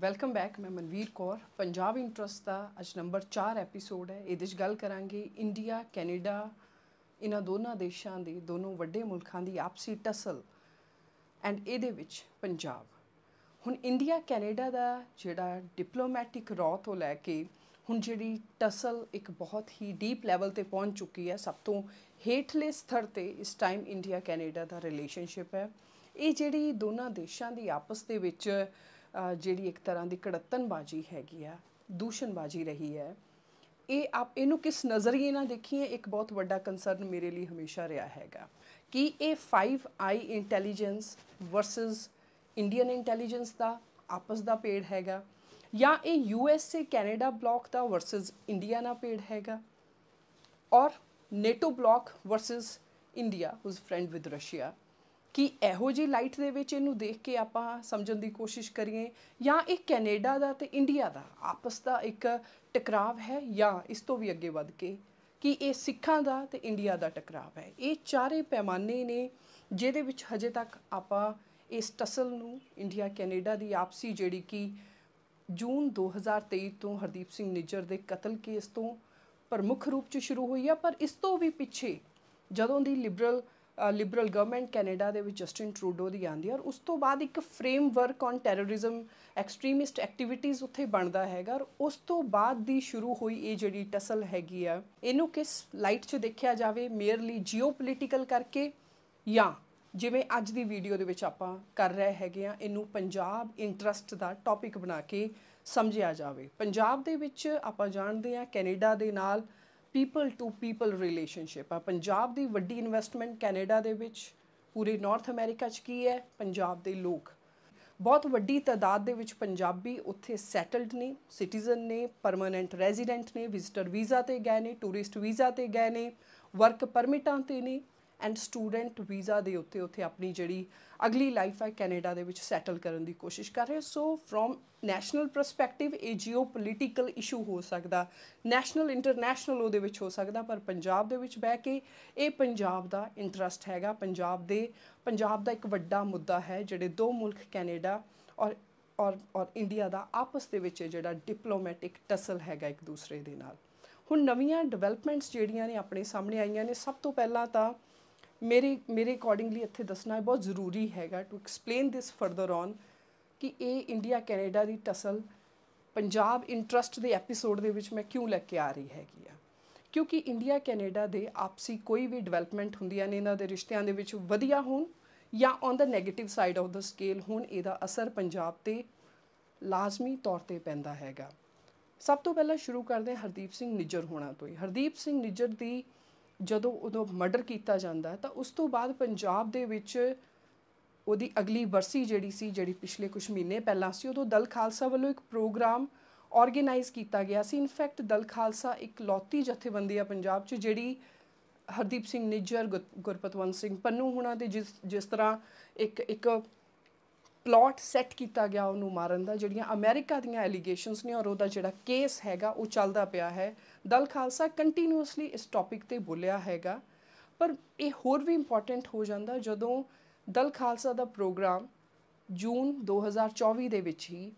welcome back ਮੈਂ Manveer Kaur Punjab interest ਦਾ ਅੱਜ ਨੰਬਰ 4 ਐਪੀਸੋਡ ਹੈ ਇਹਦੇ ਵਿੱਚ ਗੱਲ ਕਰਾਂਗੇ ਇੰਡੀਆ ਕੈਨੇਡਾ ਇਹਨਾਂ ਦੋਨਾਂ ਦੇਸ਼ਾਂ ਦੇ ਦੋਨੋਂ ਵੱਡੇ ਮੁਲਕਾਂ ਦੀ ਆਪਸੀ ਟਸਲ ਐਂਡ ਇਹਦੇ ਵਿੱਚ ਪੰਜਾਬ ਹੁਣ ਇੰਡੀਆ ਕੈਨੇਡਾ ਦਾ ਜਿਹੜਾ ਡਿਪਲੋਮੈਟਿਕ ਰੌ ਤੋਂ ਲੈ ਕੇ ਹੁਣ ਜਿਹੜੀ ਟਸਲ ਇੱਕ ਬਹੁਤ ਹੀ ਡੀਪ ਲੈਵਲ ਤੇ ਪਹੁੰਚ ਚੁੱਕੀ ਹੈ ਸਭ ਤੋਂ ਹੇਠਲੇ ਸਥਰ ਤੇ ਇਸ ਟਾਈਮ ਇੰਡੀਆ ਕੈਨੇਡਾ ਦਾ ਰਿਲੇਸ਼ਨਸ਼ਿਪ ਹੈ ਇਹ ਜਿਹੜੀ ਦੋਨਾਂ ਦੇਸ਼ਾਂ ਦੀ ਆਪਸ ਦੇ ਵਿੱਚ ਜਿਹੜੀ ਇੱਕ ਤਰ੍ਹਾਂ ਦੀ ਕੜਤਨਬਾਜੀ ਹੈਗੀ ਆ ਦੂਸ਼ਣਬਾਜੀ ਰਹੀ ਹੈ ਇਹ ਆਪ ਇਹਨੂੰ ਕਿਸ ਨਜ਼ਰੀਏ ਨਾਲ ਦੇਖੀਏ ਇੱਕ ਬਹੁਤ ਵੱਡਾ ਕੰਸਰਨ ਮੇਰੇ ਲਈ ਹਮੇਸ਼ਾ ਰਿਹਾ ਹੈਗਾ ਕਿ ਇਹ 5 eye intelligence versus Indian intelligence ਦਾ ਆਪਸ ਦਾ ਪੇੜ ਹੈਗਾ ਜਾਂ ਇਹ U S A Canada bloc ਦਾ ਵਰਸਸ ਇੰਡੀਆ ਨਾਲ ਪੇੜ ਹੈਗਾ ਔਰ NATO bloc versus India who's friend with Russia ਕਿ ਇਹੋ ਜੀ ਲਾਈਟ ਦੇ ਵਿੱਚ ਇਹਨੂੰ ਦੇਖ ਕੇ ਆਪਾਂ ਸਮਝਣ ਦੀ ਕੋਸ਼ਿਸ਼ ਕਰੀਏ ਜਾਂ ਇਹ ਕੈਨੇਡਾ ਦਾ ਤੇ ਇੰਡੀਆ ਦਾ ਆਪਸ ਦਾ ਇੱਕ ਟਕਰਾਵ ਹੈ ਜਾਂ ਇਸ ਤੋਂ ਵੀ ਅੱਗੇ ਵੱਧ ਕੇ ਕਿ ਇਹ ਸਿੱਖਾਂ ਦਾ ਤੇ ਇੰਡੀਆ ਦਾ ਟਕਰਾਵ ਹੈ ਇਹ ਚਾਰੇ ਪੈਮਾਨੇ ਨੇ ਜਿਹਦੇ ਵਿੱਚ ਹਜੇ ਤੱਕ ਆਪਾਂ ਇਸ ਟਸਲ ਨੂੰ ਇੰਡੀਆ ਕੈਨੇਡਾ ਦੀ ਆਪਸੀ ਜਿਹੜੀ ਕਿ ਜੂਨ 2023 ਤੋਂ ਹਰਦੀਪ ਸਿੰਘ ਨਿੱਜਰ ਦੇ ਕਤਲ ਕੇਸ ਤੋਂ ਪ੍ਰਮੁੱਖ ਰੂਪ 'ਚ ਸ਼ੁਰੂ ਹੋਈ ਆ ਪਰ ਇਸ ਤੋਂ ਵੀ ਪਿੱਛੇ ਜਦੋਂ ਦੀ ਲਿਬਰਲ ਲਿਬਰਲ ਗਵਰਨਮੈਂਟ ਕੈਨੇਡਾ ਦੇ ਵਿੱਚ ਜਸਟਿਨ ਟਰੂਡੋ ਦੀ ਆਂਦੀ ਔਰ ਉਸ ਤੋਂ ਬਾਅਦ ਇੱਕ framework on terrorism extremist activities ਉੱਥੇ ਬਣਦਾ ਹੈਗਾ ਔਰ ਉਸ ਤੋਂ ਬਾਅਦ ਦੀ ਸ਼ੁਰੂ ਹੋਈ ਇਹ ਜਿਹੜੀ ਟਸਲ ਹੈਗੀ ਆ ਇਹਨੂੰ ਕਿਸ ਲਾਈਟ 'ਚ ਦੇਖਿਆ ਜਾਵੇ ਮੇਅਰਲੀ ਜੀਓਪੋਲਿਟੀਕਲ ਕਰਕੇ ਜਾਂ ਜਿਵੇਂ ਅੱਜ ਦੀ ਵੀਡੀਓ ਦੇ ਵਿੱਚ ਆਪਾਂ ਕਰ ਰਹੇ ਹੈਗੇ ਆ ਇਹਨੂੰ ਪੰਜਾਬ ਇੰਟਰਸਟ ਦਾ ਟੌਪਿਕ ਬਣਾ ਕੇ ਸਮਝਿਆ ਜਾਵੇ ਪੰਜਾਬ ਦੇ ਵਿੱਚ ਆਪਾਂ ਜਾਣਦੇ ਆ ਕੈਨੇਡਾ ਦੇ ਨਾਲ ਪੀਪਲ ਟੂ ਪੀਪਲ ਰਿਲੇਸ਼ਨਸ਼ਿਪ ਆ ਪੰਜਾਬ ਦੀ ਵੱਡੀ ਇਨਵੈਸਟਮੈਂਟ ਕੈਨੇਡਾ ਦੇ ਵਿੱਚ ਪੂਰੇ ਨਾਰਥ ਅਮਰੀਕਾ 'ਚ ਕੀ ਹੈ ਪੰਜਾਬ ਦੇ ਲੋਕ ਬਹੁਤ ਵੱਡੀ ਤਾਦਾਦ ਦੇ ਵਿੱਚ ਪੰਜਾਬੀ ਉੱਥੇ ਸੈਟਲਡ ਨੇ ਸਿਟੀਜ਼ਨ ਨੇ ਪਰਮਨੈਂਟ ਰੈਜ਼ੀਡੈਂਟ ਨੇ ਵਿਜ਼ਟਰ ਵੀਜ਼ਾ ਤੇ ਗਏ ਨੇ ਟੂਰਿਸਟ ਵੀਜ਼ਾ ਤੇ ਗਏ ਨੇ ਵਰਕ ਪਰਮਿਟਾਂ ਤੇ ਨੇ ਐਂਡ ਸਟੂਡੈਂਟ ਵੀਜ਼ਾ ਦੇ ਉੱਤੇ ਉੱਥੇ ਆਪਣੀ ਜਿਹੜੀ ਅਗਲੀ ਲਾਈਫ ਹੈ ਕੈਨੇਡਾ ਦੇ ਵਿੱਚ ਸੈਟਲ ਕਰਨ ਦੀ ਕੋਸ਼ਿਸ਼ ਕਰ ਰਹੇ ਸੋ ਫਰੋਮ ਨੈਸ਼ਨਲ ਪਰਸਪੈਕਟਿਵ ਇਹ ਜੀਓ ਪੋਲੀਟੀਕਲ ਇਸ਼ੂ ਹੋ ਸਕਦਾ ਨੈਸ਼ਨਲ ਇੰਟਰਨੈਸ਼ਨਲ ਉਹਦੇ ਵਿੱਚ ਹੋ ਸਕਦਾ ਪਰ ਪੰਜਾਬ ਦੇ ਵਿੱਚ ਬਹਿ ਕੇ ਇਹ ਪੰਜਾਬ ਦਾ ਇੰਟਰਸਟ ਹੈਗਾ ਪੰਜਾਬ ਦੇ ਪੰਜਾਬ ਦਾ ਇੱਕ ਵੱਡਾ ਮੁੱਦਾ ਹੈ ਜਿਹੜੇ ਦੋ ਮੁਲਕ ਕੈਨੇਡਾ ਔਰ ਔਰ ਔਰ ਇੰਡੀਆ ਦਾ ਆਪਸ ਦੇ ਵਿੱਚ ਜਿਹੜਾ ਡਿਪਲੋਮੈਟਿਕ ਟਸਲ ਹੈਗਾ ਇੱਕ ਦੂਸਰੇ ਦੇ ਨਾਲ ਹੁਣ ਨਵੀਆਂ ਡਿਵੈਲਪਮੈਂਟਸ ਜਿਹੜੀਆਂ ਨੇ ਆਪਣੇ ਸਾਹਮਣੇ ਆਈਆਂ ਨੇ ਸਭ ਤੋਂ ਪਹਿਲਾਂ ਤਾਂ ਮੇਰੇ ਮੇਰੇ ਅਕੋਰਡਿੰਗਲੀ ਇੱਥੇ ਦੱਸਣਾ ਬਹੁਤ ਜ਼ਰੂਰੀ ਹੈਗਾ to explain this further on ਕਿ ਇਹ ਇੰਡੀਆ ਕੈਨੇਡਾ ਦੀ ਟਸਲ ਪੰਜਾਬ ਇੰਟਰਸਟ ਦੇ ਐਪੀਸੋਡ ਦੇ ਵਿੱਚ ਮੈਂ ਕਿਉਂ ਲੈ ਕੇ ਆ ਰਹੀ ਹੈਗੀ ਆ ਕਿਉਂਕਿ ਇੰਡੀਆ ਕੈਨੇਡਾ ਦੇ ਆਪਸੀ ਕੋਈ ਵੀ ਡਿਵੈਲਪਮੈਂਟ ਹੁੰਦੀਆਂ ਨੇ ਇਹਨਾਂ ਦੇ ਰਿਸ਼ਤਿਆਂ ਦੇ ਵਿੱਚ ਵਧੀਆ ਹੋਣ ਜਾਂ ਔਨ ਦਾ 네ਗੇਟਿਵ ਸਾਈਡ ਆਫ ਦਾ ਸਕੇਲ ਹੁਣ ਇਹਦਾ ਅਸਰ ਪੰਜਾਬ ਤੇ ਲਾਜ਼ਮੀ ਤੌਰ ਤੇ ਪੈਂਦਾ ਹੈਗਾ ਸਭ ਤੋਂ ਪਹਿਲਾਂ ਸ਼ੁਰੂ ਕਰਦੇ ਹਰਦੀਪ ਸਿੰਘ ਨਿੱਜਰ ਹੋਣਾ ਤੋਂ ਹੀ ਹਰਦੀਪ ਸਿੰਘ ਨਿੱਜਰ ਦੀ ਜਦੋਂ ਉਹਨੂੰ ਮਰਡਰ ਕੀਤਾ ਜਾਂਦਾ ਤਾਂ ਉਸ ਤੋਂ ਬਾਅਦ ਪੰਜਾਬ ਦੇ ਵਿੱਚ ਉਹਦੀ ਅਗਲੀ ਵਰਸੀ ਜਿਹੜੀ ਸੀ ਜਿਹੜੀ ਪਿਛਲੇ ਕੁਝ ਮਹੀਨੇ ਪਹਿਲਾਂ ਸੀ ਉਦੋਂ ਦਲ ਖਾਲਸਾ ਵੱਲੋਂ ਇੱਕ ਪ੍ਰੋਗਰਾਮ ਆਰਗੇਨਾਈਜ਼ ਕੀਤਾ ਗਿਆ ਸੀ ਇਨਫੈਕਟ ਦਲ ਖਾਲਸਾ ਇੱਕ ਲੌਤੀ ਜਥੇਬੰਦੀ ਆ ਪੰਜਾਬ 'ਚ ਜਿਹੜੀ ਹਰਦੀਪ ਸਿੰਘ ਨਿੱਜਰ ਗੁਰਪਤਵੰਤ ਸਿੰਘ ਪੰਨੂ ਹੁਣਾਂ ਦੇ ਜਿਸ ਜਿਸ ਤਰ੍ਹਾਂ ਇੱਕ ਇੱਕ ਪਲਾਟ ਸੈੱਟ ਕੀਤਾ ਗਿਆ ਉਹਨੂੰ ਮਾਰਨ ਦਾ ਜਿਹੜੀਆਂ ਅਮਰੀਕਾ ਦੀਆਂ ਐਲੀਗੇਸ਼ਨਸ ਨੇ ਔਰ ਉਹਦਾ ਜਿਹੜਾ ਕੇਸ ਹੈਗਾ ਉਹ ਚੱਲਦਾ ਪਿਆ ਹੈ ਦਲ ਖਾਲਸਾ ਕੰਟੀਨਿਊਸਲੀ ਇਸ ਟੌਪਿਕ ਤੇ ਬੋਲਿਆ ਹੈਗਾ ਪਰ ਇਹ ਹੋਰ ਵੀ ਇੰਪੋਰਟੈਂਟ ਹੋ ਜਾਂਦਾ ਜਦੋਂ ਦਲ ਖਾਲਸਾ ਦਾ ਪ੍ਰੋਗਰਾਮ ਜੂਨ 2024 ਦੇ ਵਿੱਚ ਹੀ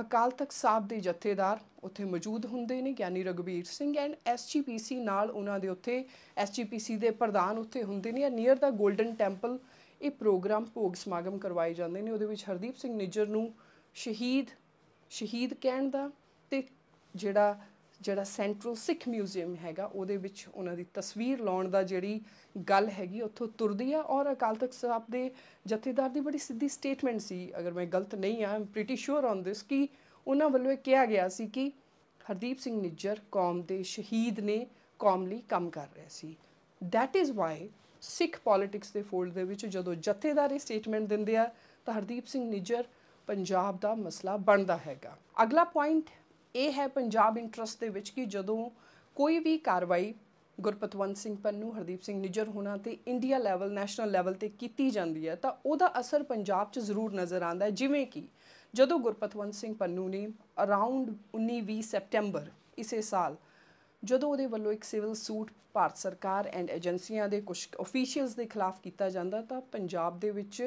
ਅਕਾਲ ਤਖਤ ਸਾਹਿਬ ਦੇ ਜਥੇਦਾਰ ਉੱਥੇ ਮੌਜੂਦ ਹੁੰਦੇ ਨੇ ਗਿਆਨੀ ਰਗਵੀਰ ਸਿੰਘ ਐਂਡ ਐਸਜੀਪੀਸੀ ਨਾਲ ਉਹਨਾਂ ਦੇ ਉੱਥੇ ਐਸਜੀਪੀਸੀ ਦੇ ਪ੍ਰਧਾਨ ਉੱਥੇ ਹੁੰਦੇ ਨੇ ਨੀਅਰ ਦਾ 골ਡਨ ਟੈਂਪਲ ਇਹ ਪ੍ਰੋਗਰਾਮ ਭੋਗ ਸਮਾਗਮ ਕਰਵਾਏ ਜਾਂਦੇ ਨੇ ਉਹਦੇ ਵਿੱਚ ਹਰਦੀਪ ਸਿੰਘ ਨਿੱਜਰ ਨੂੰ ਸ਼ਹੀਦ ਸ਼ਹੀਦ ਕਹਿਣ ਦਾ ਤੇ ਜਿਹੜਾ ਜਿਹੜਾ ਸੈਂਟਰਲ ਸਿੱਖ ਮਿਊਜ਼ੀਅਮ ਹੈਗਾ ਉਹਦੇ ਵਿੱਚ ਉਹਨਾਂ ਦੀ ਤਸਵੀਰ ਲਾਉਣ ਦਾ ਜਿਹੜੀ ਗੱਲ ਹੈਗੀ ਉੱਥੋਂ ਤੁਰਦੀ ਆ ਔਰ ਅਕਾਲ ਤਖਤ ਸਾਹਿਬ ਦੇ ਜਥੇਦਾਰ ਦੀ ਬੜੀ ਸਿੱਧੀ ਸਟੇਟਮੈਂਟ ਸੀ ਅਗਰ ਮੈਂ ਗਲਤ ਨਹੀਂ ਆ I'm pretty sure on this ਕਿ ਉਹਨਾਂ ਵੱਲੋਂ ਇਹ ਕਿਹਾ ਗਿਆ ਸੀ ਕਿ ਹਰਦੀਪ ਸਿੰਘ ਨਿੱਜਰ ਕੌਮ ਦੇ ਸ਼ਹੀਦ ਨੇ ਕੌਮ ਲਈ ਕੰਮ ਕਰ ਰਿਹਾ ਸੀ that is why Sikh politics ਦੇ ਫੋਲਡ ਦੇ ਵਿੱਚ ਜਦੋਂ ਜਥੇਦਾਰੀ ਸਟੇਟਮੈਂਟ ਦਿੰਦੇ ਆ ਤਾਂ ਹਰਦੀਪ ਸਿੰਘ ਨਿੱਜਰ ਪੰਜਾਬ ਦਾ ਮਸਲਾ ਬਣਦਾ ਹੈਗਾ ਅਗਲਾ ਪੁਆਇੰਟ ਇਹ ਹੈ ਪੰਜਾਬ ਇੰਟਰਸਟ ਦੇ ਵਿੱਚ ਕਿ ਜਦੋਂ ਕੋਈ ਵੀ ਕਾਰਵਾਈ ਗੁਰਪਤਵੰਤ ਸਿੰਘ ਪੰਨੂ ਹਰਦੀਪ ਸਿੰਘ ਨਿੱਜਰ ਹੋਣਾ ਤੇ ਇੰਡੀਆ ਲੈਵਲ ਨੈਸ਼ਨਲ ਲੈਵਲ ਤੇ ਕੀਤੀ ਜਾਂਦੀ ਹੈ ਤਾਂ ਉਹਦਾ ਅਸਰ ਪੰਜਾਬ 'ਚ ਜ਼ਰੂਰ ਨਜ਼ਰ ਆਉਂਦਾ ਹੈ ਜਿਵੇਂ ਕਿ ਜਦੋਂ ਗੁਰਪਤਵੰਤ ਸਿੰਘ ਪੰਨੂ ਨੇ ਅਰਾਊਂਡ 19-20 ਸੈਪਟੈਂਬਰ ਇਸੇ ਸਾਲ ਜਦੋਂ ਉਹਦੇ ਵੱਲੋਂ ਇੱਕ ਸਿਵਲ ਸੂਟ ਭਾਰਤ ਸਰਕਾਰ ਐਂਡ ਏਜੰਸੀਆਂ ਦੇ ਕੁਝ ਅਫੀਸ਼ੀਅਲਸ ਦੇ ਖਿਲਾਫ ਕੀਤਾ ਜਾਂਦਾ ਤਾਂ ਪੰਜਾਬ ਦੇ ਵਿੱਚ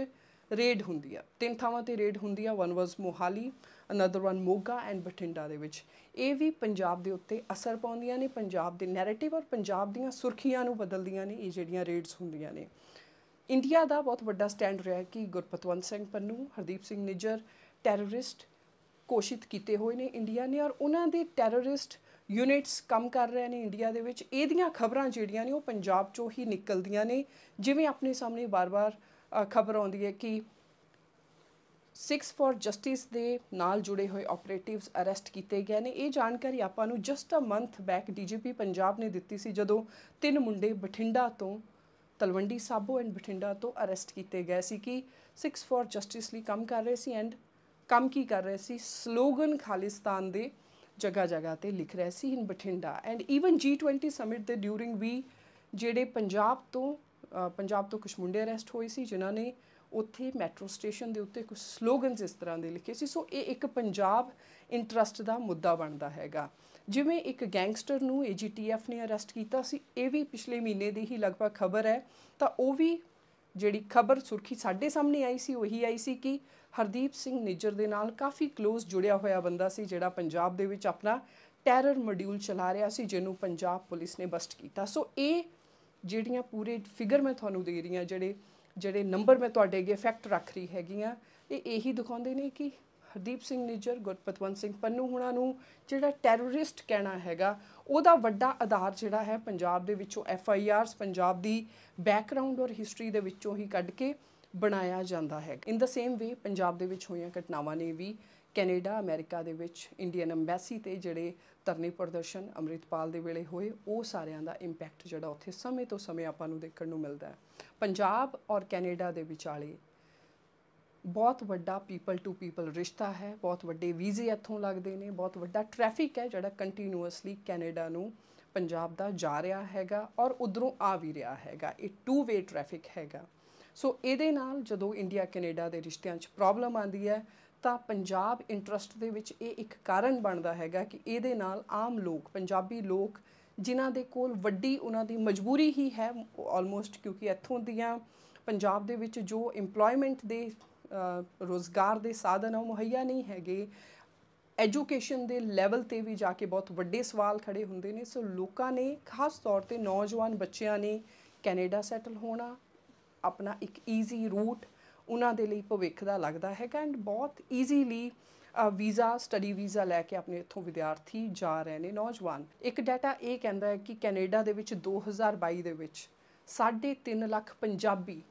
ਰੇਡ ਹੁੰਦੀ ਆ ਤਿੰਨ ਥਾਵਾਂ ਤੇ ਰੇਡ ਹੁੰਦੀ ਆ one was Mohali another one Moga and Bathinda ਦੇ ਵਿੱਚ ਇਹ ਵੀ ਪੰਜਾਬ ਦੇ ਉੱਤੇ ਅਸਰ ਪਾਉਂਦੀਆਂ ਨੇ ਪੰਜਾਬ ਦੇ ਨੈਰੇਟਿਵ ਔਰ ਪੰਜਾਬ ਦੀਆਂ ਸੁਰਖੀਆਂ ਨੂੰ ਬਦਲਦੀਆਂ ਨੇ ਇਹ ਜਿਹੜੀਆਂ ਰੇਡਸ ਹੁੰਦੀਆਂ ਨੇ ਇੰਡੀਆ ਦਾ ਬਹੁਤ ਵੱਡਾ ਸਟੈਂਡ ਰਿਹਾ ਕਿ ਗੁਰਪਤਵੰਤ ਸਿੰਘ ਪੰਨੂ ਹਰਦੀਪ ਸਿੰਘ ਨਿਜਰ ਟੈਰਰਿਸਟ ਕੋਸ਼ਿਤ ਕੀਤੇ ਹੋਏ ਨੇ ਇੰਡੀਆ ਨੇ ਔਰ ਉਹਨਾਂ ਦੇ ਟੈਰਰਿਸਟ ਯੂਨਿਟਸ ਕੰਮ ਕਰ ਰਹੇ ਨੇ ਇੰਡੀਆ ਦੇ ਵਿੱਚ ਇਹਦੀਆਂ ਖਬਰਾਂ ਜਿਹੜੀਆਂ ਨੇ ਉਹ ਪੰਜਾਬ ਚੋਂ ਹੀ ਨਿਕਲਦੀਆਂ ਨੇ ਜਿਵੇਂ ਆਪਣੇ ਸਾਹਮਣੇ ਬਾਰ-ਬਾਰ ਖਬਰ ਆਉਂਦੀ ਹੈ ਕਿ 6 ਫॉर ਜਸਟਿਸ ਦੇ ਨਾਲ ਜੁੜੇ ਹੋਏ ਆਪਰੇਟਿਵਸ ਅਰੈਸਟ ਕੀਤੇ ਗਏ ਨੇ ਇਹ ਜਾਣਕਾਰੀ ਆਪਾਂ ਨੂੰ just a month back DGP Punjab ਨੇ ਦਿੱਤੀ ਸੀ ਜਦੋਂ ਤਿੰਨ ਮੁੰਡੇ ਬਠਿੰਡਾ ਤੋਂ ਤਲਵੰਡੀ ਸਾਬੋ ਐਂਡ ਬਠਿੰਡਾ ਤੋਂ ਅਰੈਸਟ ਕੀਤੇ ਗਏ ਸੀ ਕਿ 6 ਫॉर ਜਸਟਿਸ ਲਈ ਕੰਮ ਕਰ ਰਹੇ ਸੀ ਐਂਡ ਕੰਮ ਕੀ ਕਰ ਰਹੇ ਸੀ ਸਲੋਗਨ ਖਾਲਿਸਤਾਨ ਦੇ ਜਗਾ ਜਗਾ ਤੇ ਲਿਖ ਰਿਹਾ ਸੀ in Bathinda and even G20 summit ਦੇ ਡਿਊਰਿੰਗ ਵੀ ਜਿਹੜੇ ਪੰਜਾਬ ਤੋਂ ਪੰਜਾਬ ਤੋਂ ਕੁਝ ਮੁੰਡੇ ਅਰੈਸਟ ਹੋਏ ਸੀ ਜਿਨ੍ਹਾਂ ਨੇ ਉੱਥੇ ਮੈਟਰੋ ਸਟੇਸ਼ਨ ਦੇ ਉੱਤੇ ਕੁਝ ਸਲੋਗਨਸ ਇਸ ਤਰ੍ਹਾਂ ਦੇ ਲਿਖੇ ਸੀ ਸੋ ਇਹ ਇੱਕ ਪੰਜਾਬ ਇੰਟਰਸਟ ਦਾ ਮੁੱਦਾ ਬਣਦਾ ਹੈਗਾ ਜਿਵੇਂ ਇੱਕ ਗੈਂਗਸਟਰ ਨੂੰ ਏਜੀਟੀਐਫ ਨੇ ਅਰੈਸਟ ਕੀਤਾ ਸੀ ਇਹ ਵੀ ਪਿਛਲੇ ਮਹੀਨੇ ਦੀ ਹੀ ਲਗਭਗ ਖਬਰ ਹੈ ਤਾਂ ਉਹ ਵੀ ਜਿਹੜੀ ਖਬਰ ਸੁਰਖੀ ਸਾਡੇ ਸਾਹਮਣੇ ਆਈ ਸੀ ਉਹੀ ਆਈ ਸੀ ਕਿ ਹਰਦੀਪ ਸਿੰਘ ਨਿੱਜਰ ਦੇ ਨਾਲ ਕਾਫੀ ক্লোਜ਼ ਜੁੜਿਆ ਹੋਇਆ ਬੰਦਾ ਸੀ ਜਿਹੜਾ ਪੰਜਾਬ ਦੇ ਵਿੱਚ ਆਪਣਾ ਟੈਰਰ ਮੋਡਿਊਲ ਚਲਾ ਰਿਹਾ ਸੀ ਜਿਹਨੂੰ ਪੰਜਾਬ ਪੁਲਿਸ ਨੇ ਬਸਟ ਕੀਤਾ ਸੋ ਇਹ ਜਿਹੜੀਆਂ ਪੂਰੇ ਫਿਗਰ ਮੈਂ ਤੁਹਾਨੂੰ ਦੇ ਰਹੀ ਆ ਜਿਹੜੇ ਜਿਹੜੇ ਨੰਬਰ ਮੈਂ ਤੁਹਾਡੇ ਅੱਗੇ ਫੈਕਟ ਰੱਖ ਰਹੀ ਹੈਗੀਆਂ ਇਹ ਇਹੀ ਦਿਖਾਉਂਦੇ ਨੇ ਕਿ ਹਰਦੀਪ ਸਿੰਘ ਨਿੱਜਰ ਗੁਰਪਤਵੰਤ ਸਿੰਘ ਪੰਨੂ ਹੁਣਾਂ ਨੂੰ ਜਿਹੜਾ ਟੈਰਰਿਸਟ ਕਹਿਣਾ ਹੈਗਾ ਉਹਦਾ ਵੱਡਾ ਆਧਾਰ ਜਿਹੜਾ ਹੈ ਪੰਜਾਬ ਦੇ ਵਿੱਚੋਂ ਐਫ ਆਈ ਆਰਸ ਪੰਜਾਬ ਦੀ ਬੈਕਗ੍ਰਾਉਂਡ ਔਰ ਹਿਸਟਰੀ ਦੇ ਵਿੱਚੋਂ ਹੀ ਕੱਢ ਕੇ ਬਣਾਇਆ ਜਾਂਦਾ ਹੈ ਇਨ ਦਾ ਸੇਮ ਵੇ ਪੰਜਾਬ ਦੇ ਵਿੱਚ ਹੋਈਆਂ ਘਟਨਾਵਾਂ ਨੇ ਵੀ ਕੈਨੇਡਾ ਅਮਰੀਕਾ ਦੇ ਵਿੱਚ ਇੰਡੀਅਨ ਐਮਬੈਸੀ ਤੇ ਜਿਹੜੇ ਤਰਨੇ ਪ੍ਰਦਰਸ਼ਨ ਅਮਰਿਤਪਾਲ ਦੇ ਵੇਲੇ ਹੋਏ ਉਹ ਸਾਰਿਆਂ ਦਾ ਇੰਪੈਕਟ ਜਿਹੜਾ ਉੱਥੇ ਸਮੇਂ ਤੋਂ ਸਮੇਂ ਆਪਾਂ ਨੂੰ ਦੇਖਣ ਨੂੰ ਮਿਲਦਾ ਹੈ ਪੰਜਾਬ ਔਰ ਕੈਨੇਡਾ ਦੇ ਵਿਚਾਲੇ ਬਹੁਤ ਵੱਡਾ ਪੀਪਲ ਟੂ ਪੀਪਲ ਰਿਸ਼ਤਾ ਹੈ ਬਹੁਤ ਵੱਡੇ ਵੀਜ਼ੇ ਇੱਥੋਂ ਲੱਗਦੇ ਨੇ ਬਹੁਤ ਵੱਡਾ ਟ੍ਰੈਫਿਕ ਹੈ ਜਿਹੜਾ ਕੰਟੀਨਿਊਅਸਲੀ ਕੈਨੇਡਾ ਨੂੰ ਪੰਜਾਬ ਦਾ ਜਾ ਰਿਹਾ ਹੈਗਾ ਔਰ ਉਧਰੋਂ ਆ ਵੀ ਰਿਹਾ ਹੈਗਾ ਇਹ ਟੂ ਵੇ ਟ੍ਰੈਫਿਕ ਹੈਗਾ ਸੋ ਇਹਦੇ ਨਾਲ ਜਦੋਂ ਇੰਡੀਆ ਕੈਨੇਡਾ ਦੇ ਰਿਸ਼ਤਿਆਂ 'ਚ ਪ੍ਰੋਬਲਮ ਆਂਦੀ ਹੈ ਤਾਂ ਪੰਜਾਬ ਇੰਟਰਸਟ ਦੇ ਵਿੱਚ ਇਹ ਇੱਕ ਕਾਰਨ ਬਣਦਾ ਹੈਗਾ ਕਿ ਇਹਦੇ ਨਾਲ ਆਮ ਲੋਕ ਪੰਜਾਬੀ ਲੋਕ ਜਿਨ੍ਹਾਂ ਦੇ ਕੋਲ ਵੱਡੀ ਉਹਨਾਂ ਦੀ ਮਜਬੂਰੀ ਹੀ ਹੈ ਆਲਮੋਸਟ ਕਿਉਂਕਿ ਇੱਥੋਂ ਦੀਆਂ ਪੰਜਾਬ ਦੇ ਵਿੱਚ ਜੋ এমਪਲੋਇਮੈਂਟ ਦੇ ਰੋਜ਼ਗਾਰ ਦੇ ਸਾਧਨ ਉਹ ਮੁਹੱਈਆ ਨਹੀਂ ਹੈਗੇ ਐਜੂਕੇਸ਼ਨ ਦੇ ਲੈਵਲ ਤੇ ਵੀ ਜਾ ਕੇ ਬਹੁਤ ਵੱਡੇ ਸਵਾਲ ਖੜੇ ਹੁੰਦੇ ਨੇ ਸੋ ਲੋਕਾਂ ਨੇ ਖਾਸ ਤੌਰ ਤੇ ਨੌਜਵਾਨ ਬੱਚਿਆਂ ਨੇ ਕੈਨੇਡਾ ਸੈਟਲ ਹੋਣਾ ਆਪਣਾ ਇੱਕ ਈਜ਼ੀ ਰੂਟ ਉਹਨਾਂ ਦੇ ਲਈ ਭਵਿੱਖ ਦਾ ਲੱਗਦਾ ਹੈ ਐਂਡ ਬਹੁਤ ਈਜ਼ੀਲੀ ਵੀਜ਼ਾ ਸਟੱਡੀ ਵੀਜ਼ਾ ਲੈ ਕੇ ਆਪਣੇ ਇੱਥੋਂ ਵਿਦਿਆਰਥੀ ਜਾ ਰਹੇ ਨੇ ਨੌਜਵਾਨ ਇੱਕ ਡਾਟਾ ਇਹ ਕਹਿੰਦਾ ਹੈ ਕਿ ਕੈਨੇਡਾ ਦੇ ਵਿੱਚ 2022 ਦੇ ਵਿੱਚ 3.5 lakh Punjabi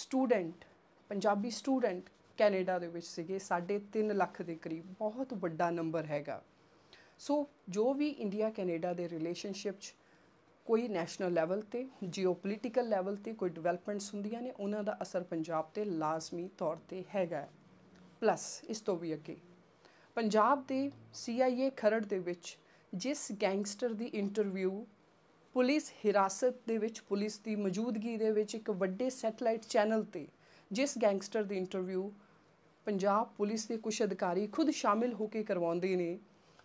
student Punjabi student Canada ਦੇ ਵਿੱਚ ਸੀਗੇ 3.5 ਲੱਖ ਦੇ ਕਰੀਬ ਬਹੁਤ ਵੱਡਾ ਨੰਬਰ ਹੈਗਾ ਸੋ ਜੋ ਵੀ ਇੰਡੀਆ ਕੈਨੇਡਾ ਦੇ ਰਿਲੇਸ਼ਨਸ਼ਿਪ 'ਚ ਕੋਈ ਨੈਸ਼ਨਲ ਲੈਵਲ ਤੇ ਜੀਓਪੋਲਿਟੀਕਲ ਲੈਵਲ ਤੇ ਕੋਈ ਡਿਵੈਲਪਮੈਂਟਸ ਹੁੰਦੀਆਂ ਨੇ ਉਹਨਾਂ ਦਾ ਅਸਰ ਪੰਜਾਬ ਤੇ ਲਾਜ਼ਮੀ ਤੌਰ ਤੇ ਹੈਗਾ ਪਲੱਸ ਇਸ ਤੋਂ ਵੀ ਅੱਗੇ ਪੰਜਾਬ ਦੇ ਸੀਆਈਏ ਖਰੜ ਦੇ ਵਿੱਚ ਜਿਸ ਗੈਂਗਸਟਰ ਦੀ ਇੰਟਰਵਿਊ ਪੁਲਿਸ ਹਿਰਾਸਤ ਦੇ ਵਿੱਚ ਪੁਲਿਸ ਦੀ ਮੌਜੂਦਗੀ ਦੇ ਵਿੱਚ ਇੱਕ ਵੱਡੇ ਸੈਟਲਾਈਟ ਚੈਨਲ ਤੇ ਜਿਸ ਗੈਂਗਸਟਰ ਦੀ ਇੰਟਰਵਿਊ ਪੰਜਾਬ ਪੁਲਿਸ ਦੇ ਕੁਝ ਅਧਿਕਾਰੀ ਖੁਦ ਸ਼ਾਮਿਲ ਹੋ ਕੇ ਕਰਵਾਉਂਦੇ ਨੇ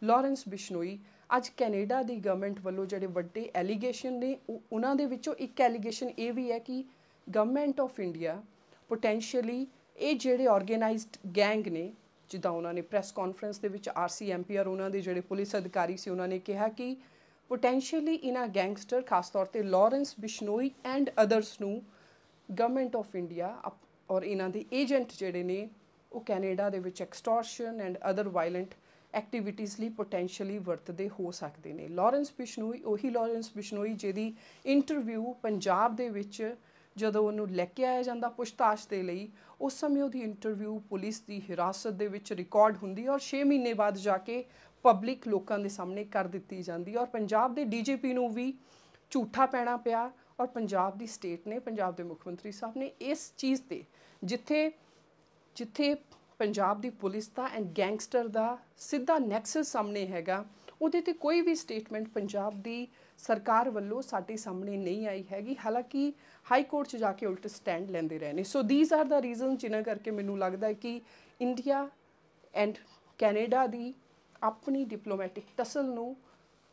ਲਾਰੈਂਸ ਬਿਸ਼ਨੋਈ ਅੱਜ ਕੈਨੇਡਾ ਦੀ ਗਵਰਨਮੈਂਟ ਵੱਲੋਂ ਜਿਹੜੇ ਵੱਡੇ ਐਲੀਗੇਸ਼ਨ ਨੇ ਉਹਨਾਂ ਦੇ ਵਿੱਚੋਂ ਇੱਕ ਐਲੀਗੇਸ਼ਨ ਇਹ ਵੀ ਹੈ ਕਿ ਗਵਰਨਮੈਂਟ ਆਫ ਇੰਡੀਆ ਪੋਟੈਂਸ਼ੀਅਲੀ ਇਹ ਜਿਹੜੇ ਆਰਗੇਨਾਈਜ਼ਡ ਗੈਂਗ ਨੇ ਜਿੱਦਾਂ ਉਹਨਾਂ ਨੇ ਪ੍ਰੈਸ ਕਾਨਫਰੰਸ ਦੇ ਵਿੱਚ ਆਰ ਉਹਨਾਂ ਦੇ ਜਿਹੜੇ ਪੁਲਿਸ ਅਧਿਕਾਰੀ ਸੀ ਉਹਨਾਂ ਨੇ ਕਿਹਾ ਕਿ ਪੋਟੈਂਸ਼ੀਅਲੀ ਇਨਾ ਗੈਂਗਸਟਰ ਖਾਸ ਤੌਰ ਤੇ ਲਾਰੈਂਸ ਬਿਸ਼ਨੋਈ ਐਂਡ ਅਦਰਸ ਨੂੰ ਗਵਰਨਮੈਂਟ ਆਫ ਇੰਡੀਆ ਔਰ ਇਹਨਾਂ ਦੇ ਏਜੰਟ ਜਿਹੜੇ ਨੇ ਉਹ ਕੈਨੇਡਾ ਦੇ ਵਿੱਚ extortion and other violent activities ਲਈ ਪੋਟੈਂਸ਼ੀਅਲੀ ਵਰਤਦੇ ਹੋ ਸਕਦੇ ਨੇ ਲਾਰੈਂਸ ਬਿਸ਼ਨੋਈ ਉਹੀ ਲਾਰੈਂਸ ਬਿਸ਼ਨੋਈ ਜਿਹਦੀ ਇੰਟਰਵਿਊ ਪੰਜਾਬ ਦੇ ਵਿੱਚ ਜਦੋਂ ਉਹਨੂੰ ਲੈ ਕੇ ਆਇਆ ਜਾਂਦਾ ਪੁੱਛਤਾਛ ਦੇ ਲਈ ਉਸ ਸਮੇਂ ਉਹਦੀ ਇੰਟਰਵਿਊ ਪੁਲਿਸ ਦੀ ਹਿਰਾਸਤ ਦੇ ਵਿੱਚ ਰਿਕਾਰਡ ਹੁੰਦੀ ਔਰ 6 ਮਹੀਨੇ ਬਾਅਦ ਜਾ ਕੇ ਪਬਲਿਕ ਲੋਕਾਂ ਦੇ ਸਾਹਮਣੇ ਕਰ ਦਿੱਤੀ ਜਾਂਦੀ ਔਰ ਪੰਜਾਬ ਦੇ ਡੀਜੀਪੀ ਨੂੰ ਵੀ ਝੂਠਾ ਪੈਣਾ ਪਿਆ ਔਰ ਪੰਜਾਬ ਦੀ ਸਟੇਟ ਨੇ ਪੰਜਾਬ ਦੇ ਮੁੱਖ ਮੰਤਰੀ ਸਾਹਿਬ ਨੇ ਇਸ ਚੀਜ਼ ਤੇ ਜਿੱਥੇ ਜਿੱਥੇ ਪੰਜਾਬ ਦੀ ਪੁਲਿਸ ਦਾ ਐਂਡ ਗੈਂਗਸਟਰ ਦਾ ਸਿੱਧਾ ਨੈਕਸਸ ਸਾਹਮਣੇ ਹੈਗਾ ਉਹਦੇ ਤੇ ਕੋਈ ਵੀ ਸਟੇਟਮੈਂਟ ਪੰਜਾਬ ਦੀ ਸਰਕਾਰ ਵੱਲੋਂ ਸਾਡੇ ਸਾਹਮਣੇ ਨਹੀਂ ਆਈ ਹੈਗੀ ਹਾਲਾਂਕਿ ਹਾਈ ਕੋਰਟ 'ਚ ਜਾ ਕੇ ਉਲਟ ਸਟੈਂਡ ਲੈਂਦੇ ਰਹੇ ਨੇ so these are the reason ਜਿਨ੍ਹਾਂ ਕਰਕੇ ਮੈਨੂੰ ਲੱਗਦਾ ਹੈ ਕਿ ਇੰਡੀਆ ਐਂਡ ਕੈਨੇਡਾ ਦੀ ਆਪਣੀ ਡਿਪਲੋਮੈਟਿਕ ਤਸਲ ਨੂੰ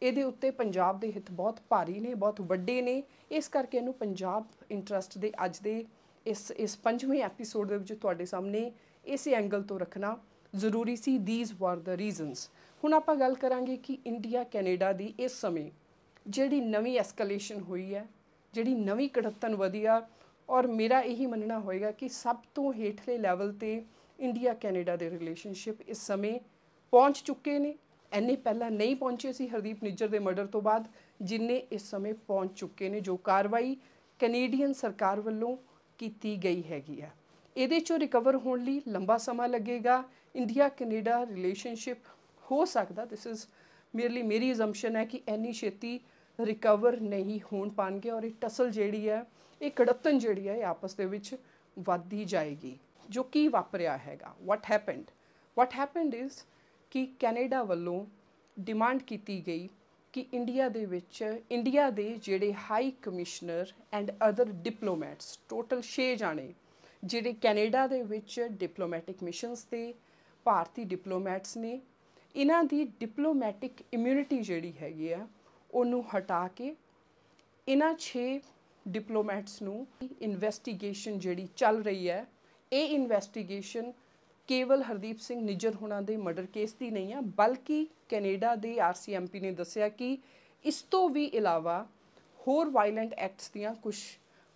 ਇਹਦੇ ਉੱਤੇ ਪੰਜਾਬ ਦੇ ਹਿੱਤ ਬਹੁਤ ਭਾਰੀ ਨੇ ਬਹੁਤ ਵੱਡੇ ਨੇ ਇਸ ਕਰਕੇ ਇਹਨੂੰ ਪੰਜਾਬ ਇੰਟਰਸਟ ਦੇ ਅੱਜ ਦੇ ਇਸ ਇਸ ਪੰਜਵੇਂ ਐਪੀਸੋਡ ਦੇ ਵਿੱਚ ਤੁਹਾਡੇ ਸਾਹਮਣੇ ਇਸੇ ਐਂਗਲ ਤੋਂ ਰੱਖਣਾ ਜ਼ਰੂਰੀ ਸੀ ਥੀਸ ਵਾਰ ਦ ਰੀਜ਼ਨਸ ਹੁਣ ਆਪਾਂ ਗੱਲ ਕਰਾਂਗੇ ਕਿ ਇੰਡੀਆ ਕੈਨੇਡਾ ਦੀ ਇਸ ਸਮੇਂ ਜਿਹੜੀ ਨਵੀਂ ਐਸਕੇਲੇਸ਼ਨ ਹੋਈ ਹੈ ਜਿਹੜੀ ਨਵੀਂ ਕੜਤਨ ਵਧੀਆ ਔਰ ਮੇਰਾ ਇਹੀ ਮੰਨਣਾ ਹੋਏਗਾ ਕਿ ਸਭ ਤੋਂ ਹੇਠਲੇ ਲੈਵਲ ਤੇ ਇੰਡੀਆ ਕੈਨੇਡਾ ਦੇ ਰਿਲੇਸ਼ਨਸ਼ਿਪ ਇਸ ਸਮੇਂ ਪਹੁੰਚ ਚੁੱਕੇ ਨੇ ਐਨੇ ਪਹਿਲਾਂ ਨਹੀਂ ਪਹੁੰਚੇ ਸੀ ਹਰਦੀਪ ਨਿੱਜਰ ਦੇ ਮਰਡਰ ਤੋਂ ਬਾਅਦ ਜਿੰਨੇ ਇਸ ਸਮੇਂ ਪਹੁੰਚ ਚੁੱਕੇ ਨੇ ਜੋ ਕਾਰਵਾਈ ਕੈਨੇਡੀਅਨ ਸਰਕਾਰ ਵੱਲੋਂ ਕੀਤੀ ਗਈ ਹੈਗੀ ਆ ਇਹਦੇ ਚੋਂ ਰਿਕਵਰ ਹੋਣ ਲਈ ਲੰਬਾ ਸਮਾਂ ਲੱਗੇਗਾ ਇੰਡੀਆ ਕੈਨੇਡਾ ਰਿਲੇਸ਼ਨਸ਼ਿਪ ਹੋ ਸਕਦਾ ਥਿਸ ਇਜ਼ ਮੇਰਲੀ ਮੇਰੀ ਅਸੰਪਸ਼ਨ ਹੈ ਕਿ ਐਨੀ ਛੇਤੀ ਰਿਕਵਰ ਨਹੀਂ ਹੋਣ ਪਾਣਗੇ ਔਰ ਇਹ ਟਸਲ ਜਿਹੜੀ ਹੈ ਇਹ ਕੜਤਨ ਜਿਹੜੀ ਹੈ ਇਹ ਆਪਸ ਦੇ ਵਿੱਚ ਵੱਧਦੀ ਜਾਏਗੀ ਜੋ ਕੀ ਵਾਪਰਿਆ ਹੈਗਾ what happened what happened is ਕਿ ਕੈਨੇਡਾ ਵੱਲੋਂ ਡਿਮਾਂਡ ਕੀਤੀ ਗਈ ਕਿ ਇੰਡੀਆ ਦੇ ਵਿੱਚ ਇੰਡੀਆ ਦੇ ਜਿਹੜੇ high commissioner and other diplomats total 6 ਜਾਣੇ ਜਿਹੜੇ ਕੈਨੇਡਾ ਦੇ ਵਿੱਚ ਡਿਪਲੋਮੈਟਿਕ ਮਿਸ਼ਨਸ ਤੇ ਭਾਰਤੀ ਡਿਪਲੋਮੈਟਸ ਨੇ ਇਹਨਾਂ ਦੀ ਡਿਪਲੋਮੈਟਿਕ ਇਮਿਊਨਿਟੀ ਜਿਹੜੀ ਹੈਗੀ ਆ ਉਹਨੂੰ ਹਟਾ ਕੇ ਇਹਨਾਂ 6 ਡਿਪਲੋਮੈਟਸ ਨੂੰ ਇਨਵੈਸਟੀਗੇਸ਼ਨ ਜਿਹੜੀ ਚੱਲ ਰਹੀ ਹੈ ਇਹ ਇਨਵੈਸਟੀਗੇਸ਼ਨ ਕੇਵਲ ਹਰਦੀਪ ਸਿੰਘ ਨਿੱਜਰ ਹੁਣਾਂ ਦੇ ਮਰਡਰ ਕੇਸ ਦੀ ਨਹੀਂ ਆ ਬਲਕਿ ਕੈਨੇਡਾ ਦੇ ਆਰਸੀਐਮਪੀ ਨੇ ਦੱਸਿਆ ਕਿ ਇਸ ਤੋਂ ਵੀ ਇਲਾਵਾ ਹੋਰ ਵਾਇਲੈਂਟ ਐਕਟਸ ਦੀਆਂ ਕੁਝ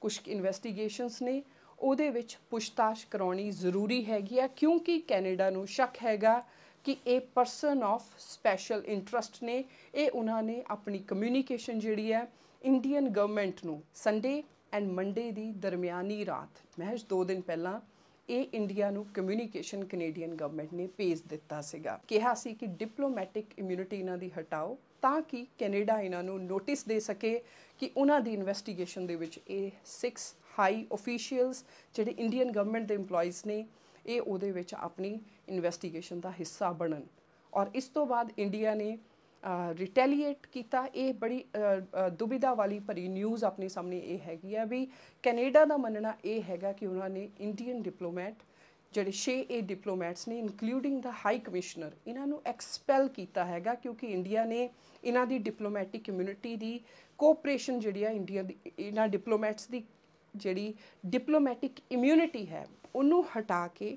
ਕੁਝ ਇਨਵੈਸਟੀਗੇਸ਼ਨਸ ਨੇ ਉਹਦੇ ਵਿੱਚ ਪੁਛਤਾਸ਼ ਕਰਾਉਣੀ ਜ਼ਰੂਰੀ ਹੈਗੀ ਆ ਕਿਉਂਕਿ ਕੈਨੇਡਾ ਨੂੰ ਸ਼ੱਕ ਹੈਗਾ ਕਿ ਇਹ ਪਰਸਨ ਆਫ ਸਪੈਸ਼ਲ ਇੰਟਰਸਟ ਨੇ ਇਹ ਉਹਨਾਂ ਨੇ ਆਪਣੀ ਕਮਿਊਨੀਕੇਸ਼ਨ ਜਿਹੜੀ ਹੈ ਇੰਡੀਅਨ ਗਵਰਨਮੈਂਟ ਨੂੰ ਸੰਡੇ ਐਂਡ ਮੰਡੇ ਦੀ ਦਰਮਿਆਨੀ ਰਾਤ ਮਹਿਜ 2 ਦਿਨ ਪਹਿਲਾਂ ਇਹ ਇੰਡੀਆ ਨੂੰ ਕਮਿਊਨੀਕੇਸ਼ਨ ਕੈਨੇਡੀਅਨ ਗਵਰਨਮੈਂਟ ਨੇ ਪੇਜ ਦਿੱਤਾ ਸੀਗਾ ਕਿਹਾ ਸੀ ਕਿ ਡਿਪਲੋਮੈਟਿਕ ਇਮਿਊਨਿਟੀ ਇਹਨਾਂ ਦੀ ਹਟਾਓ ਤਾਂ ਕਿ ਕੈਨੇਡਾ ਇਹਨਾਂ ਨੂੰ ਨੋਟਿਸ ਦੇ ਸਕੇ ਕਿ ਉਹਨਾਂ ਦੀ ਇਨਵੈਸਟੀਗੇਸ਼ਨ ਦੇ ਵਿੱਚ ਇਹ 6 ਹਾਈ ਅਫੀਸ਼ੀਅਲਸ ਜਿਹੜੇ ਇੰਡੀਅਨ ਗਵਰਨਮੈਂਟ ਦੇ EMPLOYEES ਨੇ ਇਹ ਉਹਦੇ ਵਿੱਚ ਆਪਣੀ ਇਨਵੈਸਟੀਗੇਸ਼ਨ ਦਾ ਹਿੱਸਾ ਬਣਨ ਔਰ ਇਸ ਤੋਂ ਬਾਅਦ ਇੰਡੀਆ ਨੇ ਰਿਟੈਲੀਏਟ ਕੀਤਾ ਇਹ ਬੜੀ ਦੁਬਿਧਾ ਵਾਲੀ ਭਰੀ ਨਿਊਜ਼ ਆਪਣੇ ਸਾਹਮਣੇ ਇਹ ਹੈਗੀ ਆ ਵੀ ਕੈਨੇਡਾ ਦਾ ਮੰਨਣਾ ਇਹ ਹੈਗਾ ਕਿ ਉਹਨਾਂ ਨੇ ਇੰਡੀਅਨ ਡਿਪਲੋਮੈਟ ਜਿਹੜੇ 6 ਏ ਡਿਪਲੋਮੈਟਸ ਨੇ ਇਨਕਲੂਡਿੰਗ ਦਾ ਹਾਈ ਕਮਿਸ਼ਨਰ ਇਹਨਾਂ ਨੂੰ ਐਕਸਪੈਲ ਕੀਤਾ ਹੈਗਾ ਕਿਉਂਕਿ ਇੰਡੀਆ ਨੇ ਇਹਨਾਂ ਦੀ ਡਿਪਲੋਮੈਟਿਕ ਕਮਿਊਨਿਟੀ ਦੀ ਕੋਆਪਰੇਸ਼ਨ ਜਿਹੜੀ ਆ ਇੰਡੀਆ ਦੀ ਇਹਨਾਂ ਡਿਪਲੋਮੈਟਸ ਦੀ ਜਿਹੜੀ ਡਿਪਲੋਮੈਟਿਕ ਇਮਿਊਨਿਟੀ ਹੈ ਉਹਨੂੰ ਹਟਾ ਕੇ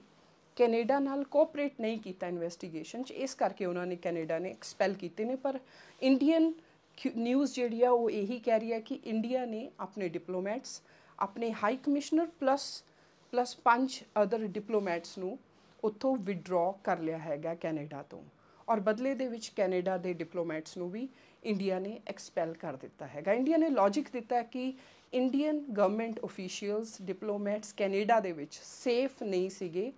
ਕੈਨੇਡਾ ਨਾਲ ਕੋਆਪਰੇਟ ਨਹੀਂ ਕੀਤਾ ਇਨਵੈਸਟੀਗੇਸ਼ਨ 'ਚ ਇਸ ਕਰਕੇ ਉਹਨਾਂ ਨੇ ਕੈਨੇਡਾ ਨੇ ਐਕਸਪੈਲ ਕੀਤੇ ਨੇ ਪਰ ਇੰਡੀਅਨ ਨਿਊਜ਼ ਜਿਹੜੀ ਆ ਉਹ ਇਹੀ ਕਹਿ ਰਹੀ ਹੈ ਕਿ ਇੰਡੀਆ ਨੇ ਆਪਣੇ ਡਿਪਲੋਮੈਟਸ ਆਪਣੇ ਹਾਈ ਕਮਿਸ਼ਨਰ ਪਲੱਸ ਪਲੱਸ ਪੰਜ ਅਦਰ ਡਿਪਲੋਮੈਟਸ ਨੂੰ ਉੱਥੋਂ ਵਿਡਰਾ ਕਰ ਲਿਆ ਹੈਗਾ ਕੈਨੇਡਾ ਤੋਂ ਔਰ ਬਦਲੇ ਦੇ ਵਿੱਚ ਕੈਨੇਡਾ ਦੇ ਡਿਪਲੋਮੈਟਸ ਨੂੰ ਵੀ ਇੰਡੀਆ ਨੇ ਐਕਸਪੈਲ ਕਰ ਦਿੱਤਾ ਹੈਗਾ ਇੰਡੀਆ ਨੇ ਲੌਜੀਕ ਦਿੱਤਾ ਕਿ Indian government officials diplomats Canada ਦੇ ਵਿੱਚ ਸੇਫ ਨਹੀਂ ਸੀਗੇ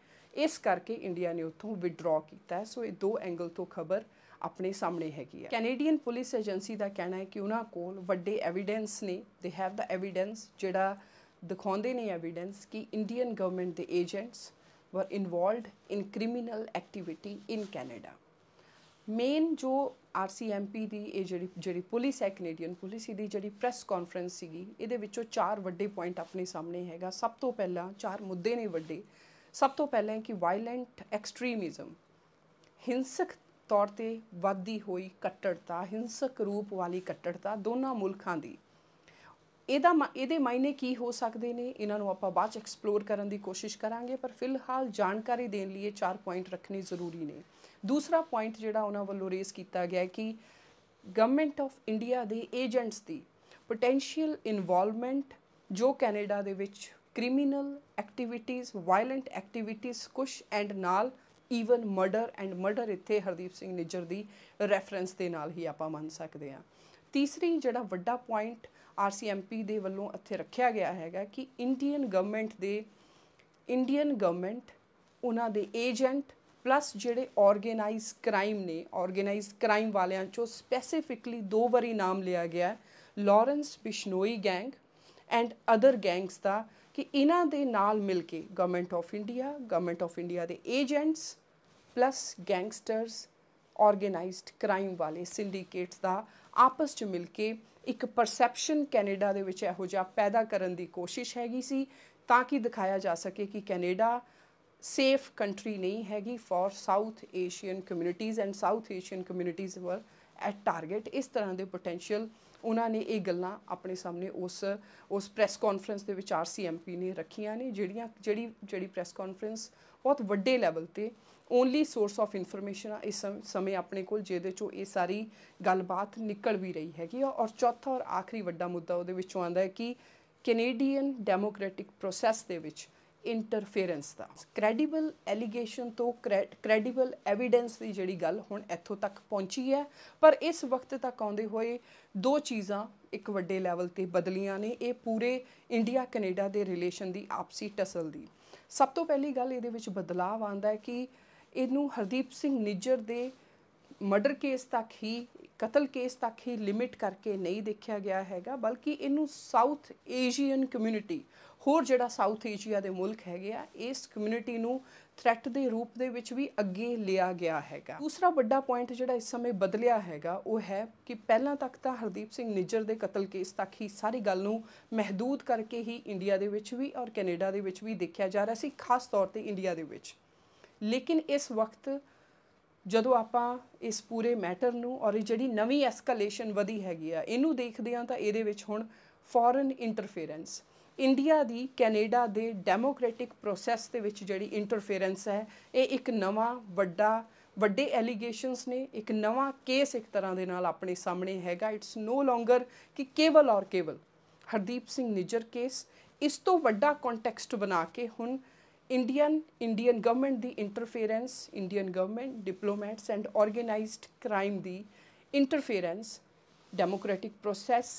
ਇਸ ਕਰਕੇ ਇੰਡੀਆ ਨੇ ਉੱਥੋਂ ਵਿਡਰਾ ਕੀਤਾ ਸੋ ਇਹ ਦੋ ਐਂਗਲ ਤੋਂ ਖਬਰ ਆਪਣੇ ਸਾਹਮਣੇ ਹੈਗੀ ਹੈ ਕੈਨੇਡੀਅਨ ਪੁਲਿਸ ਏਜੰਸੀ ਦਾ ਕਹਿਣਾ ਹੈ ਕਿ ਉਹਨਾਂ ਕੋਲ ਵੱਡੇ ਐਵੀਡੈਂਸ ਨੇ ਦੇ ਹੈਵ ਦਾ ਐਵੀਡੈਂਸ ਜਿਹੜਾ ਦਿਖਾਉਂਦੇ ਨੇ ਐਵੀਡੈਂਸ ਕਿ ਇੰਡੀਅਨ ਗਵਰਨਮੈਂਟ ਦੇ agents were involved in criminal activity in Canada ਮੇਨ ਜੋ ਆਰਸੀਐਮਪੀ ਦੀ ਇਹ ਜਿਹੜੀ ਜਿਹੜੀ ਪੁਲਿਸ ਹੈ ਕੈਨੇਡੀਅਨ ਪੁਲਿਸ ਦੀ ਜਿਹੜੀ ਪ੍ਰੈਸ ਕਾਨਫਰੰਸ ਸੀਗੀ ਇਹਦੇ ਵਿੱਚੋਂ ਚਾਰ ਵੱਡੇ ਪੁਆਇੰਟ ਆਪਣੇ ਸਾਹਮਣੇ ਹੈਗਾ ਸਭ ਤੋਂ ਪਹਿਲਾਂ ਚਾਰ ਮੁੱਦੇ ਨੇ ਵੱਡੇ ਸਭ ਤੋਂ ਪਹਿਲਾਂ ਕਿ ਵਾਇਲੈਂਟ ਐਕਸਟ੍ਰੀਮਿਜ਼ਮ ਹਿੰਸਕ ਤੌਰ ਤੇ ਵੱਧਦੀ ਹੋਈ ਕੱਟੜਤਾ ਹਿੰਸਕ ਰੂਪ ਵਾਲੀ ਕੱਟੜਤਾ ਦੋਨਾਂ ਮੁਲਕਾਂ ਦੀ ਇਹਦਾ ਇਹਦੇ ਮਾਇਨੇ ਕੀ ਹੋ ਸਕਦੇ ਨੇ ਇਹਨਾਂ ਨੂੰ ਆਪਾਂ ਬਾਅਦ ਚ ਐਕਸਪਲੋਰ ਕਰਨ ਦੀ ਕੋਸ਼ਿਸ਼ ਕਰਾਂਗੇ ਪਰ ਫਿਲਹਾਲ ਜਾਣਕਾਰੀ ਦੇਣ ਲਈ ਚਾਰ ਪੁਆਇੰਟ ਰੱਖਣੇ ਜ਼ਰੂਰੀ ਨੇ ਦੂਸਰਾ ਪੁਆਇੰਟ ਜਿਹੜਾ ਉਹਨਾਂ ਵੱਲੋਂ ਰੇਸ ਕੀਤਾ ਗਿਆ ਕਿ ਗਵਰਨਮੈਂਟ ਆਫ ਇੰਡੀਆ ਦੇ ਏਜੰਟਸ ਦੀ ਪੋਟੈਂਸ਼ੀਅਲ ਇਨਵੋਲਵਮੈਂਟ ਜੋ ਕੈਨੇਡਾ ਦੇ ਵਿੱਚ ਕ੍ਰਿਮੀਨਲ ਐਕਟੀਵਿਟੀਆਂ ਵਾਇਲੈਂਟ ਐਕਟੀਵਿਟੀਆਂ ਕੁਸ਼ ਐਂਡ ਨਾਲ ਈਵਨ ਮਰਡਰ ਐਂਡ ਮਰਡਰ ਇੱਥੇ ਹਰਦੀਪ ਸਿੰਘ ਨਿੱਜਰ ਦੀ ਰੈਫਰੈਂਸ ਦੇ ਨਾਲ ਹੀ ਆਪਾਂ ਮੰਨ ਸਕਦੇ ਹਾਂ ਤੀਸਰੀ ਜਿਹੜਾ ਵੱਡਾ ਪੁਆਇੰਟ ਆਰਸੀਐਮਪੀ ਦੇ ਵੱਲੋਂ ਇੱਥੇ ਰੱਖਿਆ ਗਿਆ ਹੈਗਾ ਕਿ ਇੰਡੀਅਨ ਗਵਰਨਮੈਂਟ ਦੇ ਇੰਡੀਅਨ ਗਵਰਨਮੈਂਟ ਉਹਨਾਂ ਦੇ ਏਜੰਟ ਪਲੱਸ ਜਿਹੜੇ ਆਰਗੇਨਾਈਜ਼ ਕ੍ਰਾਈਮ ਨੇ ਆਰਗੇਨਾਈਜ਼ ਕ੍ਰਾਈਮ ਵਾਲਿਆਂ ਚੋਂ ਸਪੈਸੀਫਿਕਲੀ ਦੋ ਵਾਰੀ ਨਾਮ ਲਿਆ ਗਿਆ Lawrence Bishnoi gang and other gangs ਦਾ ਕਿ ਇਹਨਾਂ ਦੇ ਨਾਲ ਮਿਲ ਕੇ government of India government of India ਦੇ agents plus gangsters organized crime ਵਾਲੇ ਸਿੰਡੀਕੇਟਸ ਦਾ ਆਪਸ ਵਿੱਚ ਮਿਲ ਕੇ ਇੱਕ ਪਰਸੈਪਸ਼ਨ ਕੈਨੇਡਾ ਦੇ ਵਿੱਚ ਇਹੋ ਜਿਹਾ ਪੈਦਾ ਕਰਨ ਦੀ ਕੋਸ਼ਿਸ਼ ਹੈਗੀ ਸੀ ਤਾਂ ਕਿ ਦਿਖਾਇਆ ਜਾ ਸਕੇ ਕਿ ਕੈਨੇਡਾ ਸੇਫ ਕੰਟਰੀ ਨਹੀਂ ਹੈਗੀ for South Asian communities and South Asian communities were at target ਇਸ ਤਰ੍ਹਾਂ ਦੇ ਪੋਟੈਂਸ਼ੀਅਲ ਉਹਨਾਂ ਨੇ ਇਹ ਗੱਲਾਂ ਆਪਣੇ ਸਾਹਮਣੇ ਉਸ ਉਸ ਪ੍ਰੈਸ ਕਾਨਫਰੰਸ ਦੇ ਵਿੱਚ ਆਰਸੀਐਮਪੀ ਨੇ ਰੱਖੀਆਂ ਨੇ ਜਿਹੜੀਆਂ ਜਿਹੜੀ ਜਿਹੜੀ ਪ੍ਰੈਸ ਕਾਨਫਰੰਸ ਬਹੁਤ ਵੱਡੇ ਲੈਵਲ ਤੇ ਓਨਲੀ ਸੋਰਸ ਆਫ ਇਨਫੋਰਮੇਸ਼ਨ ਆ ਇਸ ਸਮੇਂ ਆਪਣੇ ਕੋਲ ਜਿਹਦੇ ਚੋਂ ਇਹ ਸਾਰੀ ਗੱਲਬਾਤ ਨਿਕਲ ਵੀ ਰਹੀ ਹੈਗੀ ਔਰ ਚੌਥਾ ਔਰ ਆਖਰੀ ਵੱਡਾ ਮੁੱਦਾ ਉਹਦੇ ਵਿੱਚੋਂ ਆਂਦਾ ਹੈ ਕਿ ਕੈਨੇਡੀਅਨ ਡੈਮੋਕ੍ਰੈਟਿਕ ਪ੍ਰੋਸੈਸ ਦੇ ਵਿੱਚ ਇੰਟਰਫੇਰੈਂਸ ਦਾ ਕ੍ਰੈਡੀਬਲ ਐਲੀਗੇਸ਼ਨ ਤੋਂ ਕ੍ਰੈਡੀਬਲ ਐਵੀਡੈਂਸ ਦੀ ਜਿਹੜੀ ਗੱਲ ਹੁਣ ਇੱਥੋਂ ਤੱਕ ਪਹੁੰਚੀ ਹੈ ਪਰ ਇਸ ਵਕਤ ਤੱਕ ਆਉਂਦੇ ਹੋਏ ਦੋ ਚੀਜ਼ਾਂ ਇੱਕ ਵੱਡੇ ਲੈਵਲ ਤੇ ਬਦਲੀਆਂ ਨੇ ਇਹ ਪੂਰੇ ਇੰਡੀਆ ਕੈਨੇਡਾ ਦੇ ਰਿਲੇਸ਼ਨ ਦੀ ਆਪਸੀ ਟਸਲ ਦੀ ਸਭ ਤੋਂ ਪਹਿਲੀ ਗੱਲ ਇਹਦੇ ਵਿੱਚ ਬਦਲਾਅ ਆਂਦਾ ਹੈ ਕਿ ਇਹਨੂੰ ਹਰਦੀਪ ਸਿੰਘ ਨਿੱਜਰ ਦੇ ਮਰਡਰ ਕੇਸ ਤੱਕ ਹੀ ਕਤਲ ਕੇਸ ਤੱਕ ਹੀ ਲਿਮਿਟ ਕਰਕੇ ਨਹੀਂ ਦੇਖਿਆ ਗਿਆ ਹੈਗਾ ਬਲਕਿ ਇਹਨੂੰ ਸਾਊਥ ਏਸ਼ੀਅਨ ਕਮਿਊਨਿਟੀ ਹੋਰ ਜਿਹੜਾ ਸਾਊਥ ਏਸ਼ੀਆ ਦੇ ਮੁਲਕ ਹੈਗੇ ਆ ਇਸ ਕਮਿਊਨਿਟੀ ਨੂੰ ਥ੍ਰੈਟ ਦੇ ਰੂਪ ਦੇ ਵਿੱਚ ਵੀ ਅੱਗੇ ਲਿਆ ਗਿਆ ਹੈਗਾ ਦੂਸਰਾ ਵੱਡਾ ਪੁਆਇੰਟ ਜਿਹੜਾ ਇਸ ਸਮੇਂ ਬਦਲਿਆ ਹੈਗਾ ਉਹ ਹੈ ਕਿ ਪਹਿਲਾਂ ਤੱਕ ਤਾਂ ਹਰਦੀਪ ਸਿੰਘ ਨਿੱਜਰ ਦੇ ਕਤਲ ਕੇਸ ਤੱਕ ਹੀ ਸਾਰੀ ਗੱਲ ਨੂੰ ਮਹਦੂਦ ਕਰਕੇ ਹੀ ਇੰਡੀਆ ਦੇ ਵਿੱਚ ਵੀ ਔਰ ਕੈਨੇਡਾ ਦੇ ਵਿੱਚ ਵੀ ਦੇਖਿਆ ਜਾ ਰਿਹਾ ਸੀ ਖਾਸ ਤੌਰ ਤੇ ਇੰਡੀਆ ਦੇ ਵਿੱਚ ਲੇਕਿਨ ਇਸ ਵਕਤ ਜਦੋਂ ਆਪਾਂ ਇਸ ਪੂਰੇ ਮੈਟਰ ਨੂੰ ਔਰ ਇਹ ਜਿਹੜੀ ਨਵੀਂ ਐਸਕੇਲੇਸ਼ਨ ਵਧੀ ਹੈਗੀ ਆ ਇਹਨੂੰ ਦੇਖਦੇ ਆ ਤਾਂ ਇਹਦੇ ਵਿੱਚ ਹੁਣ ਫੋਰਨ ਇੰਟਰਫੇਰੈਂਸ ਇੰਡੀਆ ਦੀ ਕੈਨੇਡਾ ਦੇ ਡੈਮੋਕ੍ਰੈਟਿਕ ਪ੍ਰੋਸੈਸ ਦੇ ਵਿੱਚ ਜਿਹੜੀ ਇੰਟਰਫੇਰੈਂਸ ਹੈ ਇਹ ਇੱਕ ਨਵਾਂ ਵੱਡਾ ਵੱਡੇ ਐਲੀਗੇਸ਼ਨਸ ਨੇ ਇੱਕ ਨਵਾਂ ਕੇਸ ਇੱਕ ਤਰ੍ਹਾਂ ਦੇ ਨਾਲ ਆਪਣੇ ਸਾਹਮਣੇ ਹੈਗਾ ਇਟਸ ਨੋ ਲੌਂਗਰ ਕਿ ਕੇਵਲ ਔਰ ਕੇਵਲ ਹਰਦੀਪ ਸਿੰਘ ਨਿਜਰ ਕੇਸ ਇਸ ਤੋਂ ਵੱਡਾ ਕੰਟੈਕਸਟ ਬਣਾ ਕੇ ਹੁਣ ਇੰਡੀਅਨ ਇੰਡੀਅਨ ਗਵਰਨਮੈਂਟ ਦੀ interference Indian government diplomats and organized crime ਦੀ interference democratic process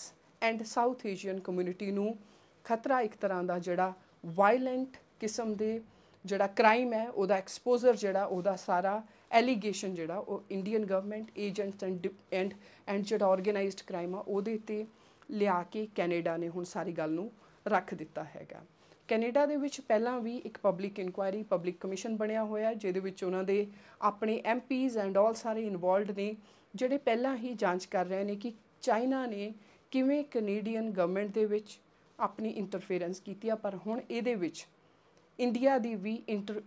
and South Asian community ਨੂੰ ਖਤਰਾ ਇੱਕ ਤਰ੍ਹਾਂ ਦਾ ਜਿਹੜਾ ਵਾਇਲੈਂਟ ਕਿਸਮ ਦੇ ਜਿਹੜਾ ਕ੍ਰਾਈਮ ਹੈ ਉਹਦਾ ਐਕਸਪੋਜ਼ਰ ਜਿਹੜਾ ਉਹਦਾ ਸਾਰਾ ਐਲੀਗੇਸ਼ਨ ਜਿਹੜਾ ਉਹ Indian government agents and and and ਜਿਹੜਾ ਆਰਗੇਨਾਈਜ਼ਡ ਕ੍ਰਾਈਮ ਆ ਉਹਦੇ ਤੇ ਲਿਆ ਕੇ ਕੈਨੇਡਾ ਨੇ ਹੁਣ ਸਾਰੀ ਗੱਲ ਨੂੰ ਰੱਖ ਦਿੱਤਾ ਹੈਗਾ ਕੈਨੇਡਾ ਦੇ ਵਿੱਚ ਪਹਿਲਾਂ ਵੀ ਇੱਕ ਪਬਲਿਕ ਇਨਕੁਆਇਰੀ ਪਬਲਿਕ ਕਮਿਸ਼ਨ ਬਣਿਆ ਹੋਇਆ ਜਿਹਦੇ ਵਿੱਚ ਉਹਨਾਂ ਦੇ ਆਪਣੇ ਐਮਪੀਜ਼ ਐਂਡ ਆਲ ਸਾਰੇ ਇਨਵੋਲਡ ਨੇ ਜਿਹੜੇ ਪਹਿਲਾਂ ਹੀ ਜਾਂਚ ਕਰ ਰਹੇ ਨੇ ਕਿ ਚਾਈਨਾ ਨੇ ਕਿਵੇਂ ਕੈਨੇਡੀਅਨ ਗਵਰਨਮੈਂਟ ਦੇ ਵਿੱਚ ਆਪਣੀ ਇੰਟਰਫੇਰੈਂਸ ਕੀਤੀ ਆ ਪਰ ਹੁਣ ਇਹਦੇ ਵਿੱਚ ਇੰਡੀਆ ਦੀ ਵੀ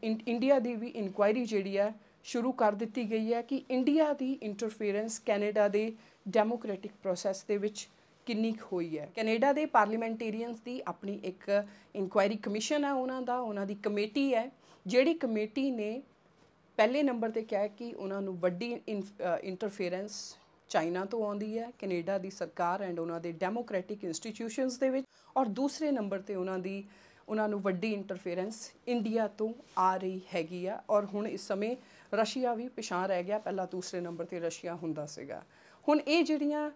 ਇੰਡੀਆ ਦੀ ਵੀ ਇਨਕੁਆਇਰੀ ਜਿਹੜੀ ਹੈ ਸ਼ੁਰੂ ਕਰ ਦਿੱਤੀ ਗਈ ਹੈ ਕਿ ਇੰਡੀਆ ਦੀ ਇੰਟਰਫੇਰੈਂਸ ਕੈਨੇਡਾ ਦੇ ਡੈਮੋਕ੍ਰੈਟਿਕ ਪ੍ਰੋਸੈਸ ਦੇ ਵਿੱਚ ਕਿੰਨੀ ਹੋਈ ਹੈ ਕੈਨੇਡਾ ਦੇ ਪਾਰਲੀਮੈਂਟੇਰੀਅਨਸ ਦੀ ਆਪਣੀ ਇੱਕ ਇਨਕੁਆਇਰੀ ਕਮਿਸ਼ਨ ਹੈ ਉਹਨਾਂ ਦਾ ਉਹਨਾਂ ਦੀ ਕਮੇਟੀ ਹੈ ਜਿਹੜੀ ਕਮੇਟੀ ਨੇ ਪਹਿਲੇ ਨੰਬਰ ਤੇ ਕਿਹਾ ਕਿ ਉਹਨਾਂ ਨੂੰ ਵੱਡੀ ਇੰਟਰਫੇਰੈਂਸ ਚਾਈਨਾ ਤੋਂ ਆਉਂਦੀ ਹੈ ਕੈਨੇਡਾ ਦੀ ਸਰਕਾਰ ਐਂਡ ਉਹਨਾਂ ਦੇ ਡੈਮੋਕ੍ਰੈਟਿਕ ਇੰਸਟੀਟਿਊਸ਼ਨਸ ਦੇ ਵਿੱਚ ਔਰ ਦੂਸਰੇ ਨੰਬਰ ਤੇ ਉਹਨਾਂ ਦੀ ਉਹਨਾਂ ਨੂੰ ਵੱਡੀ ਇੰਟਰਫੇਰੈਂਸ ਇੰਡੀਆ ਤੋਂ ਆ ਰਹੀ ਹੈਗੀ ਆ ਔਰ ਹੁਣ ਇਸ ਸਮੇਂ ਰਸ਼ੀਆ ਵੀ ਪਿਛਾਂ ਰਹਿ ਗਿਆ ਪਹਿਲਾਂ ਦੂਸਰੇ ਨੰਬਰ ਤੇ ਰਸ਼ੀਆ ਹੁੰਦਾ ਸੀਗਾ ਹੁਣ ਇਹ ਜਿਹੜੀਆਂ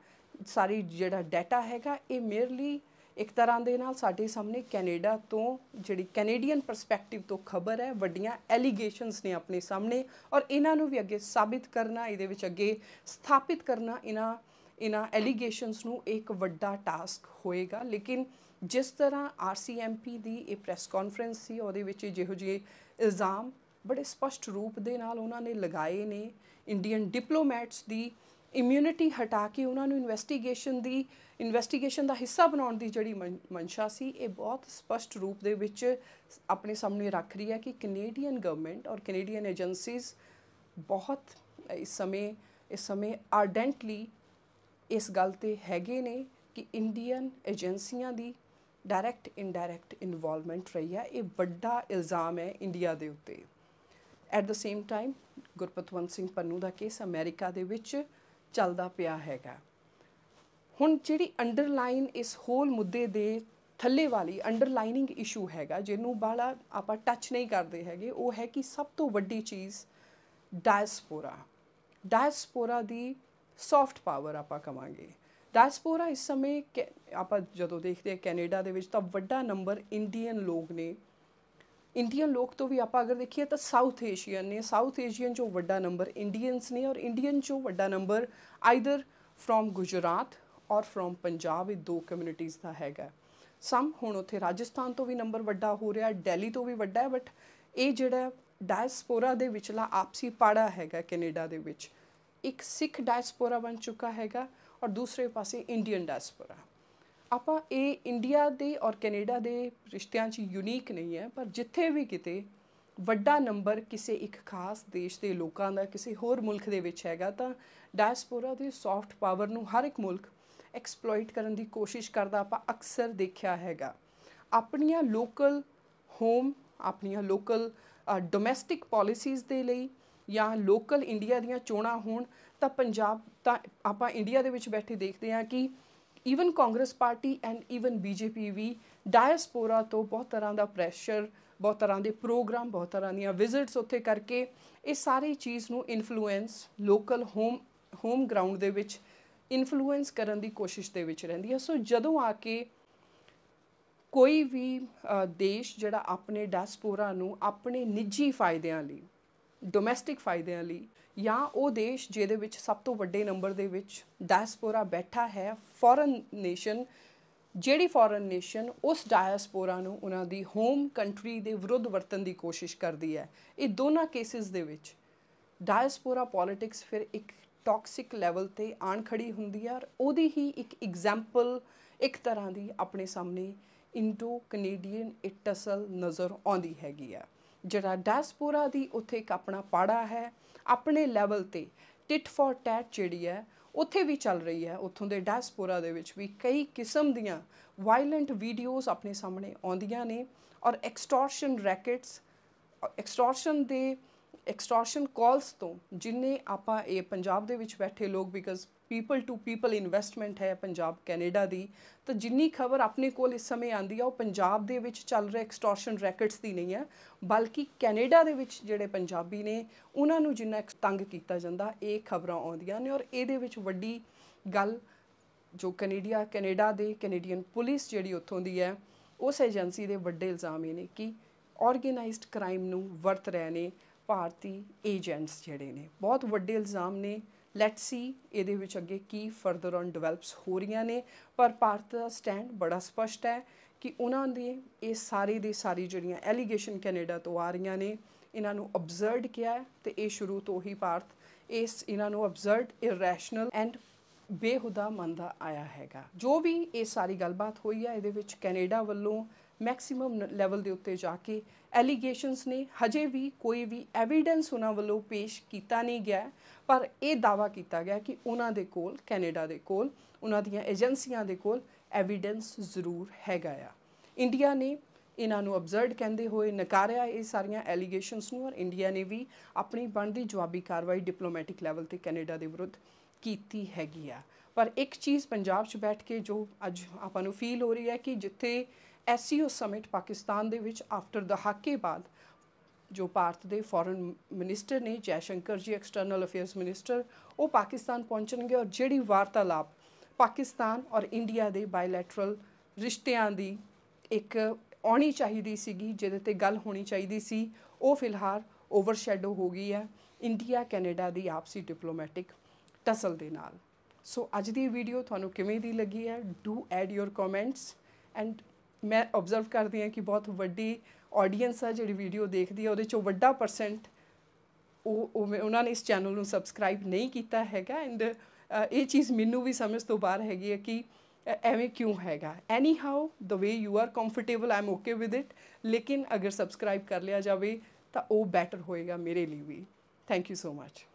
ਸਾਰੀ ਜਿਹੜਾ ਡਾਟਾ ਹੈਗਾ ਇਹ ਮੇਅਰਲੀ ਇੱਕ ਤਰ੍ਹਾਂ ਦੇ ਨਾਲ ਸਾਡੇ ਸਾਹਮਣੇ ਕੈਨੇਡਾ ਤੋਂ ਜਿਹੜੀ ਕੈਨੇਡੀਅਨ ਪਰਸਪੈਕਟਿਵ ਤੋਂ ਖਬਰ ਹੈ ਵੱਡੀਆਂ ਐਲੀਗੇਸ਼ਨਸ ਨੇ ਆਪਣੇ ਸਾਹਮਣੇ ਔਰ ਇਹਨਾਂ ਨੂੰ ਵੀ ਅੱਗੇ ਸਾਬਿਤ ਕਰਨਾ ਇਹਦੇ ਵਿੱਚ ਅੱਗੇ ਸਥਾਪਿਤ ਕਰਨਾ ਇਹਨਾਂ ਇਹਨਾਂ ਐਲੀਗੇਸ਼ਨਸ ਨੂੰ ਇੱਕ ਵੱਡਾ ਟਾਸਕ ਹੋਏਗਾ ਲੇਕਿਨ ਜਿਸ ਤਰ੍ਹਾਂ ਆਰਸੀਐਮਪੀ ਦੀ ਇਹ ਪ੍ਰੈਸ ਕਾਨਫਰੰਸ ਸੀ ਉਹਦੇ ਵਿੱਚ ਜਿਹੋ ਜਿਹੇ ਇਲਜ਼ਾਮ ਬੜੇ ਸਪਸ਼ਟ ਰੂਪ ਦੇ ਨਾਲ ਉਹਨਾਂ ਨੇ ਲਗਾਏ ਨੇ ਇੰਡੀਅਨ ਡਿਪਲੋਮੈਟਸ ਦੀ ਇਮਿਊਨਿਟੀ ਹਟਾ ਕੇ ਉਹਨਾਂ ਨੂੰ ਇਨਵੈਸਟੀਗੇਸ਼ਨ ਦੀ ਇਨਵੈਸਟੀਗੇਸ਼ਨ ਦਾ ਹਿੱਸਾ ਬਣਾਉਣ ਦੀ ਜਿਹੜੀ ਮਨਸ਼ਾ ਸੀ ਇਹ ਬਹੁਤ ਸਪਸ਼ਟ ਰੂਪ ਦੇ ਵਿੱਚ ਆਪਣੇ ਸਾਹਮਣੇ ਰੱਖ ਰਹੀ ਹੈ ਕਿ ਕੈਨੇਡੀਅਨ ਗਵਰਨਮੈਂਟ ਔਰ ਕੈਨੇਡੀਅਨ ਏਜੰਸੀਜ਼ ਬਹੁਤ ਇਸ ਸਮੇਂ ਇਸ ਸਮੇਂ ਆਰਡੈਂਟਲੀ ਇਸ ਗੱਲ ਤੇ ਹੈਗੇ ਨੇ ਕਿ ਇੰਡੀਅਨ ਏਜੰਸੀਆਂ ਦੀ ਡਾਇਰੈਕਟ ਇਨਡਾਇਰੈਕਟ ਇਨਵੋਲਵਮੈਂਟ ਰਹੀ ਹੈ ਇਹ ਵੱਡਾ ਇਲਜ਼ਾਮ ਹੈ ਇੰਡੀਆ ਦੇ ਉੱਤੇ at the same time Gurpatwant Singh Pannun ਦਾ ਕੇਸ ਅਮਰੀਕਾ ਦੇ ਵਿੱਚ ਚੱਲਦਾ ਪਿਆ ਹੈਗਾ ਹੁਣ ਜਿਹੜੀ ਅੰਡਰਲਾਈਨ ਇਸ ਹੋਲ ਮੁੱਦੇ ਦੇ ਥੱਲੇ ਵਾਲੀ ਅੰਡਰਲਾਈਨਿੰਗ ਇਸ਼ੂ ਹੈਗਾ ਜਿਹਨੂੰ ਬਾਲਾ ਆਪਾਂ ਟੱਚ ਨਹੀਂ ਕਰਦੇ ਹੈਗੇ ਉਹ ਹੈ ਕਿ ਸਭ ਤੋਂ ਵੱਡੀ ਚੀਜ਼ ਡਾਇਸਪੋਰਾ ਡਾਇਸਪੋਰਾ ਦੀ ਸੌਫਟ ਪਾਵਰ ਆਪਾਂ ਕਵਾਂਗੇ ਡਾਇਸਪੋਰਾ ਇਸ ਸਮੇਂ ਆਪਾਂ ਜਦੋਂ ਦੇਖਦੇ ਹਾਂ ਕੈਨੇਡਾ ਦੇ ਵਿੱਚ ਤਾਂ ਵੱਡਾ ਨੰਬਰ ਇੰਡੀਅਨ ਲੋਕ ਨੇ ਇੰਡੀਅਨ ਲੋਕ ਤੋਂ ਵੀ ਆਪਾਂ ਅਗਰ ਦੇਖੀਏ ਤਾਂ ਸਾਊਥ ਏਸ਼ੀਅਨ ਨੇ ਸਾਊਥ ਏਸ਼ੀਅਨ ਜੋ ਵੱਡਾ ਨੰਬਰ ਇੰਡੀਅਨਸ ਨੇ ਔਰ ਇੰਡੀਅਨ ਜੋ ਵੱਡਾ ਨੰਬਰ ਆਈਦਰ ਫਰੋਮ ਗੁਜਰਾਤ ਔਰ ਫਰੋਮ ਪੰਜਾਬ ਵੀ ਦੋ ਕਮਿਊਨਿਟੀਜ਼ ਦਾ ਹੈਗਾ ਸਮ ਹੁਣ ਉੱਥੇ ਰਾਜਸਥਾਨ ਤੋਂ ਵੀ ਨੰਬਰ ਵੱਡਾ ਹੋ ਰਿਹਾ ਦਿੱਲੀ ਤੋਂ ਵੀ ਵੱਡਾ ਹੈ ਬਟ ਇਹ ਜਿਹੜਾ ਡਾਇਸਪੋਰਾ ਦੇ ਵਿਚਲਾ ਆਪਸੀ ਪਾੜਾ ਹੈਗਾ ਕੈਨੇਡਾ ਦੇ ਵਿੱਚ ਇੱਕ ਸਿੱਖ ਡਾਇਸਪੋਰਾ ਬਣ ਚੁੱਕਾ ਹੈਗਾ ਔਰ ਦੂਸਰੇ ਪਾਸੇ ਇੰਡੀਅਨ ਡਾਇਸਪੋਰਾ ਆਪਾਂ ਇਹ ਇੰਡੀਆ ਦੇ ਔਰ ਕੈਨੇਡਾ ਦੇ ਰਿਸ਼ਤਿਆਂ 'ਚ ਯੂਨੀਕ ਨਹੀਂ ਹੈ ਪਰ ਜਿੱਥੇ ਵੀ ਕਿਤੇ ਵੱਡਾ ਨੰਬਰ ਕਿਸੇ ਇੱਕ ਖਾਸ ਦੇਸ਼ ਦੇ ਲੋਕਾਂ ਦਾ ਕਿਸੇ ਹੋਰ ਮੁਲਕ ਦੇ ਵਿੱਚ ਹੈਗਾ ਤਾਂ ਡਾਇਸਪੋਰਾ ਦੀ ਸੌਫਟ ਪਾਵਰ ਨੂੰ ਹਰ ਇੱਕ ਮੁਲਕ ਐਕਸਪਲੋਇਟ ਕਰਨ ਦੀ ਕੋਸ਼ਿਸ਼ ਕਰਦਾ ਆਪਾਂ ਅਕਸਰ ਦੇਖਿਆ ਹੈਗਾ ਆਪਣੀਆਂ ਲੋਕਲ ਹੋਮ ਆਪਣੀਆਂ ਲੋਕਲ ਡੋਮੈਸਟਿਕ ਪਾਲਿਸੀਜ਼ ਦੇ ਲਈ ਜਾਂ ਲੋਕਲ ਇੰਡੀਆ ਦੀਆਂ ਚੋਣਾਂ ਹੋਣ ਤਾਂ ਪੰਜਾਬ ਤਾਂ ਆਪਾਂ ਇੰਡੀਆ ਦੇ ਵਿੱਚ ਬੈਠੇ ਦੇਖਦੇ ਹਾਂ ਕਿ even Congress party and even BJP ਵੀ ਡਾਇਸਪੋਰਾ ਤੋਂ ਬਹੁਤ ਤਰ੍ਹਾਂ ਦਾ ਪ੍ਰੈਸ਼ਰ ਬਹੁਤ ਤਰ੍ਹਾਂ ਦੇ ਪ੍ਰੋਗਰਾਮ ਬਹੁਤ ਤਰ੍ਹਾਂ ਦੀਆਂ ਵਿਜ਼ਿਟਸ ਉੱਥੇ ਕਰਕੇ ਇਹ ਸਾਰੀ ਚੀਜ਼ ਨੂੰ influence local home home ground ਦੇ ਵਿੱਚ ਇਨਫਲੂਐਂਸ ਕਰਨ ਦੀ ਕੋਸ਼ਿਸ਼ ਦੇ ਵਿੱਚ ਰਹਿੰਦੀ ਹੈ ਸੋ ਜਦੋਂ ਆ ਕੇ ਕੋਈ ਵੀ ਦੇਸ਼ ਜਿਹੜਾ ਆਪਣੇ ਡੈਸਪੋਰਾ ਨੂੰ ਆਪਣੇ ਨਿੱਜੀ ਫਾਇਦਿਆਂ ਲਈ ਡੋਮੈਸਟਿਕ ਫਾਇਦਿਆਂ ਲਈ ਜਾਂ ਉਹ ਦੇਸ਼ ਜਿਹਦੇ ਵਿੱਚ ਸਭ ਤੋਂ ਵੱਡੇ ਨੰਬਰ ਦੇ ਵਿੱਚ ਡੈਸਪੋਰਾ ਬੈਠਾ ਹੈ ਫੋਰਨ ਨੇਸ਼ਨ ਜਿਹੜੀ ਫੋਰਨ ਨੇਸ਼ਨ ਉਸ ਡਾਇਸਪੋਰਾ ਨੂੰ ਉਹਨਾਂ ਦੀ ਹੋਮ ਕੰਟਰੀ ਦੇ ਵਿਰੁੱਧ ਵਰਤਨ ਦੀ ਕੋਸ਼ਿਸ਼ ਕਰਦੀ ਹੈ ਇਹ ਦੋਨਾਂ ਕੇਸਿਸ ਦੇ ਵਿੱਚ ਡਾਇਸਪੋਰਾ ਪੋਲਿਟਿਕਸ ਫਿਰ ਇੱਕ ਟੌਕਸਿਕ ਲੈਵਲ ਤੇ ਆਣ ਖੜੀ ਹੁੰਦੀ ਆ ਔਰ ਉਹਦੀ ਹੀ ਇੱਕ ਐਗਜ਼ਾਮਪਲ ਇੱਕ ਤਰ੍ਹਾਂ ਦੀ ਆਪਣੇ ਸਾਹਮਣੇ ਇੰਡੋ ਕੈਨੇਡੀਅਨ ਇਟਸਲ ਨਜ਼ਰ ਆਉਂਦੀ ਹੈਗੀ ਆ ਜਿਹੜਾ ਡੈਸਪੋਰਾ ਦੀ ਉੱਥੇ ਇੱਕ ਆਪਣਾ ਪਾੜਾ ਹੈ ਆਪਣੇ ਲੈਵਲ ਤੇ ਟਿਟ ਫॉर ਟੈਟ ਜਿਹੜੀ ਹੈ ਉੱਥੇ ਵੀ ਚੱਲ ਰਹੀ ਹੈ ਉੱਥੋਂ ਦੇ ਡੈਸਪੋਰਾ ਦੇ ਵਿੱਚ ਵੀ ਕਈ ਕਿਸਮ ਦੀਆਂ ਵਾਇਲੈਂਟ ਵੀਡੀਓਜ਼ ਆਪਣੇ ਸਾਹਮਣੇ ਆਉਂਦੀਆਂ ਨੇ ਔਰ ਐਕਸਟੋਰਸ਼ਨ ਰੈਕਟਸ ਐਕਸਟੋਰਸ਼ਨ ਦੇ ਐਕਸਟੋਰਸ਼ਨ ਕਾਲਸ ਤੋਂ ਜਿੰਨੇ ਆਪਾਂ ਇਹ ਪੰਜਾਬ ਦੇ ਵਿੱਚ ਬੈਠੇ ਲੋਕ because people to people investment ਹੈ ਪੰਜਾਬ ਕੈਨੇਡਾ ਦੀ ਤਾਂ ਜਿੰਨੀ ਖਬਰ ਆਪਣੇ ਕੋਲ ਇਸ ਸਮੇਂ ਆਂਦੀ ਆ ਉਹ ਪੰਜਾਬ ਦੇ ਵਿੱਚ ਚੱਲ ਰਿਹਾ ਐਕਸਟੋਰਸ਼ਨ ਰੈਕਟਸ ਦੀ ਨਹੀਂ ਹੈ ਬਲਕਿ ਕੈਨੇਡਾ ਦੇ ਵਿੱਚ ਜਿਹੜੇ ਪੰਜਾਬੀ ਨੇ ਉਹਨਾਂ ਨੂੰ ਜਿੰਨਾ ਤੰਗ ਕੀਤਾ ਜਾਂਦਾ ਇਹ ਖਬਰਾਂ ਆਉਂਦੀਆਂ ਨੇ ਔਰ ਇਹਦੇ ਵਿੱਚ ਵੱਡੀ ਗੱਲ ਜੋ ਕੈਨੇਡੀਆ ਕੈਨੇਡਾ ਦੇ ਕੈਨੇਡੀਅਨ ਪੁਲਿਸ ਜਿਹੜੀ ਉੱਥੋਂ ਦੀ ਹੈ ਉਸ ਏਜੰਸੀ ਦੇ ਵੱਡੇ ਇਲਜ਼ਾਮ ਇਹ ਨੇ ਕਿ ਆਰਗੇਨਾਈਜ਼ਡ ਕ੍ਰਾਈਮ ਨੂੰ ਵਰਤ ਰਹੇ ਨੇ ਭਾਰਤੀ ਏਜੰਟਸ ਜਿਹੜੇ ਨੇ ਬਹੁਤ ਵੱਡੇ ਇਲਜ਼ਾਮ ਨੇ ਲੈਟਸ ਸੀ ਇਹਦੇ ਵਿੱਚ ਅੱਗੇ ਕੀ ਫਰਦਰ ਔਨ ਡਿਵੈਲਪਸ ਹੋ ਰਹੀਆਂ ਨੇ ਪਰ ਭਾਰਤ ਦਾ ਸਟੈਂਡ ਬੜਾ ਸਪਸ਼ਟ ਹੈ ਕਿ ਉਹਨਾਂ ਦੇ ਇਹ ਸਾਰੇ ਦੇ ਸਾਰੀ ਜਿਹੜੀਆਂ ਐਲੀਗੇਸ਼ਨ ਕੈਨੇਡਾ ਤੋਂ ਆ ਰਹੀਆਂ ਨੇ ਇਹਨਾਂ ਨੂੰ ਅਬਜ਼ਰਡ ਕਿਹਾ ਤੇ ਇਹ ਸ਼ੁਰੂ ਤੋਂ ਹੀ ਭਾਰਤ ਇਸ ਇਹਨਾਂ ਨੂੰ ਅਬਜ਼ਰਡ ਇਰੈਸ਼ਨਲ ਐਂਡ ਬੇਹੁਦਾ ਮੰਨਦਾ ਆਇਆ ਹੈਗਾ ਜੋ ਵੀ ਇਹ ਸਾਰੀ ਗੱਲਬਾਤ ਹੋਈ ਹੈ ਇਹਦੇ ਵਿੱਚ ਕੈਨੇਡਾ ਵੱਲੋਂ ਮੈਕਸਿਮਮ ਲੈਵਲ ਦੇ ਉੱਤੇ ਜਾ ਕੇ ਐਲੀਗੇਸ਼ਨਸ ਨੇ ਹਜੇ ਵੀ ਕੋਈ ਵੀ ਐਵੀਡੈਂਸ ਉਹਨਾਂ ਵੱਲੋਂ ਪੇਸ਼ ਕੀਤਾ ਨਹੀਂ ਗਿਆ ਪਰ ਇਹ ਦਾਵਾ ਕੀਤਾ ਗਿਆ ਕਿ ਉਹਨਾਂ ਦੇ ਕੋਲ ਕੈਨੇਡਾ ਦੇ ਕੋਲ ਉਹਨਾਂ ਦੀਆਂ ਏਜੰਸੀਆਂ ਦੇ ਕੋਲ ਐਵੀਡੈਂਸ ਜ਼ਰੂਰ ਹੈਗਾ ਆ ਇੰਡੀਆ ਨੇ ਇਹਨਾਂ ਨੂੰ ਅਬਜ਼ਰਡ ਕਹਿੰਦੇ ਹੋਏ ਨਕਾਰਿਆ ਇਹ ਸਾਰੀਆਂ ਐਲੀਗੇਸ਼ਨਸ ਨੂੰ ਔਰ ਇੰਡੀਆ ਨੇ ਵੀ ਆਪਣੀ ਬਣਦੀ ਜਵਾਬੀ ਕਾਰਵਾਈ ਡਿਪਲੋਮੈਟਿਕ ਲੈਵਲ ਤੇ ਕੈਨੇਡਾ ਦੇ ਵਿਰੁੱਧ ਕੀਤੀ ਹੈਗੀ ਆ ਪਰ ਇੱਕ ਚੀਜ਼ ਪੰਜਾਬ 'ਚ ਬੈਠ ਕੇ ਜੋ ਅੱਜ ਆਪਾਂ ਨੂੰ ਫੀਲ ਹੋ ਰਹੀ ਹੈ ਕਿ ਜਿੱਥੇ ਐਸਸੀਓ ਸਮਿਟ ਪਾਕਿਸਤਾਨ ਦੇ ਵਿੱਚ ਆਫਟਰ ਦਾ ਹਾਕੇ ਬਾਅਦ ਜੋ ਭਾਰਤ ਦੇ ਫੋਰਨ ਮਿਨਿਸਟਰ ਨੇ ਜੈ ਸ਼ੰਕਰ ਜੀ ਐਕਸਟਰਨਲ ਅਫੇਅਰਸ ਮਿਨਿਸਟਰ ਉਹ ਪਾਕਿਸਤਾਨ ਪਹੁੰਚਣਗੇ ਔਰ ਜਿਹੜੀ ਵਾਰਤਾਲਾਪ ਪਾਕਿਸਤਾਨ ਔਰ ਇੰਡੀਆ ਦੇ ਬਾਇਲੈਟਰਲ ਰਿਸ਼ਤਿਆਂ ਦੀ ਇੱਕ ਆਉਣੀ ਚਾਹੀਦੀ ਸੀਗੀ ਜਿਹਦੇ ਤੇ ਗੱਲ ਹੋਣੀ ਚਾਹੀਦੀ ਸੀ ਉਹ ਫਿਲਹਾਲ ਓਵਰਸ਼ੈਡੋ ਹੋ ਗਈ ਹੈ ਇੰਡੀਆ ਕੈਨੇਡਾ ਦੀ ਆਪਸੀ ਡਿਪਲੋਮੈਟਿਕ ਟਸਲ ਦੇ ਨਾਲ ਸੋ ਅੱਜ ਦੀ ਵੀਡੀਓ ਤੁਹਾਨੂੰ ਕਿਵੇਂ ਦੀ ਲੱਗੀ ਹੈ do add your comments and ਮੈਂ ਆਬਜ਼ਰਵ ਕਰਦੀ ਹਾਂ ਕਿ ਬਹੁਤ ਵੱਡੀ ਆਡੀਅנס ਆ ਜਿਹੜੀ ਵੀਡੀਓ ਦੇਖਦੀ ਹੈ ਉਹਦੇ ਚੋਂ ਵੱਡਾ ਪਰਸੈਂਟ ਉਹ ਉਹਨਾਂ ਨੇ ਇਸ ਚੈਨਲ ਨੂੰ ਸਬਸਕ੍ਰਾਈਬ ਨਹੀਂ ਕੀਤਾ ਹੈਗਾ ਐਂਡ ਇਹ ਚੀਜ਼ ਮੈਨੂੰ ਵੀ ਸਮਝ ਤੋਂ ਬਾਹਰ ਹੈਗੀ ਹੈ ਕਿ ਐਵੇਂ ਕਿਉਂ ਹੈਗਾ anyhow the way you are comfortable I'm okay with it ਲੇਕਿਨ ਅਗਰ ਸਬਸਕ੍ਰਾਈਬ ਕਰ ਲਿਆ ਜਾਵੇ ਤਾਂ ਉਹ ਬੈਟਰ ਹੋਏਗਾ ਮੇਰੇ ਲਈ ਵੀ ਥੈਂਕ ਯੂ ਸੋ ਮਚ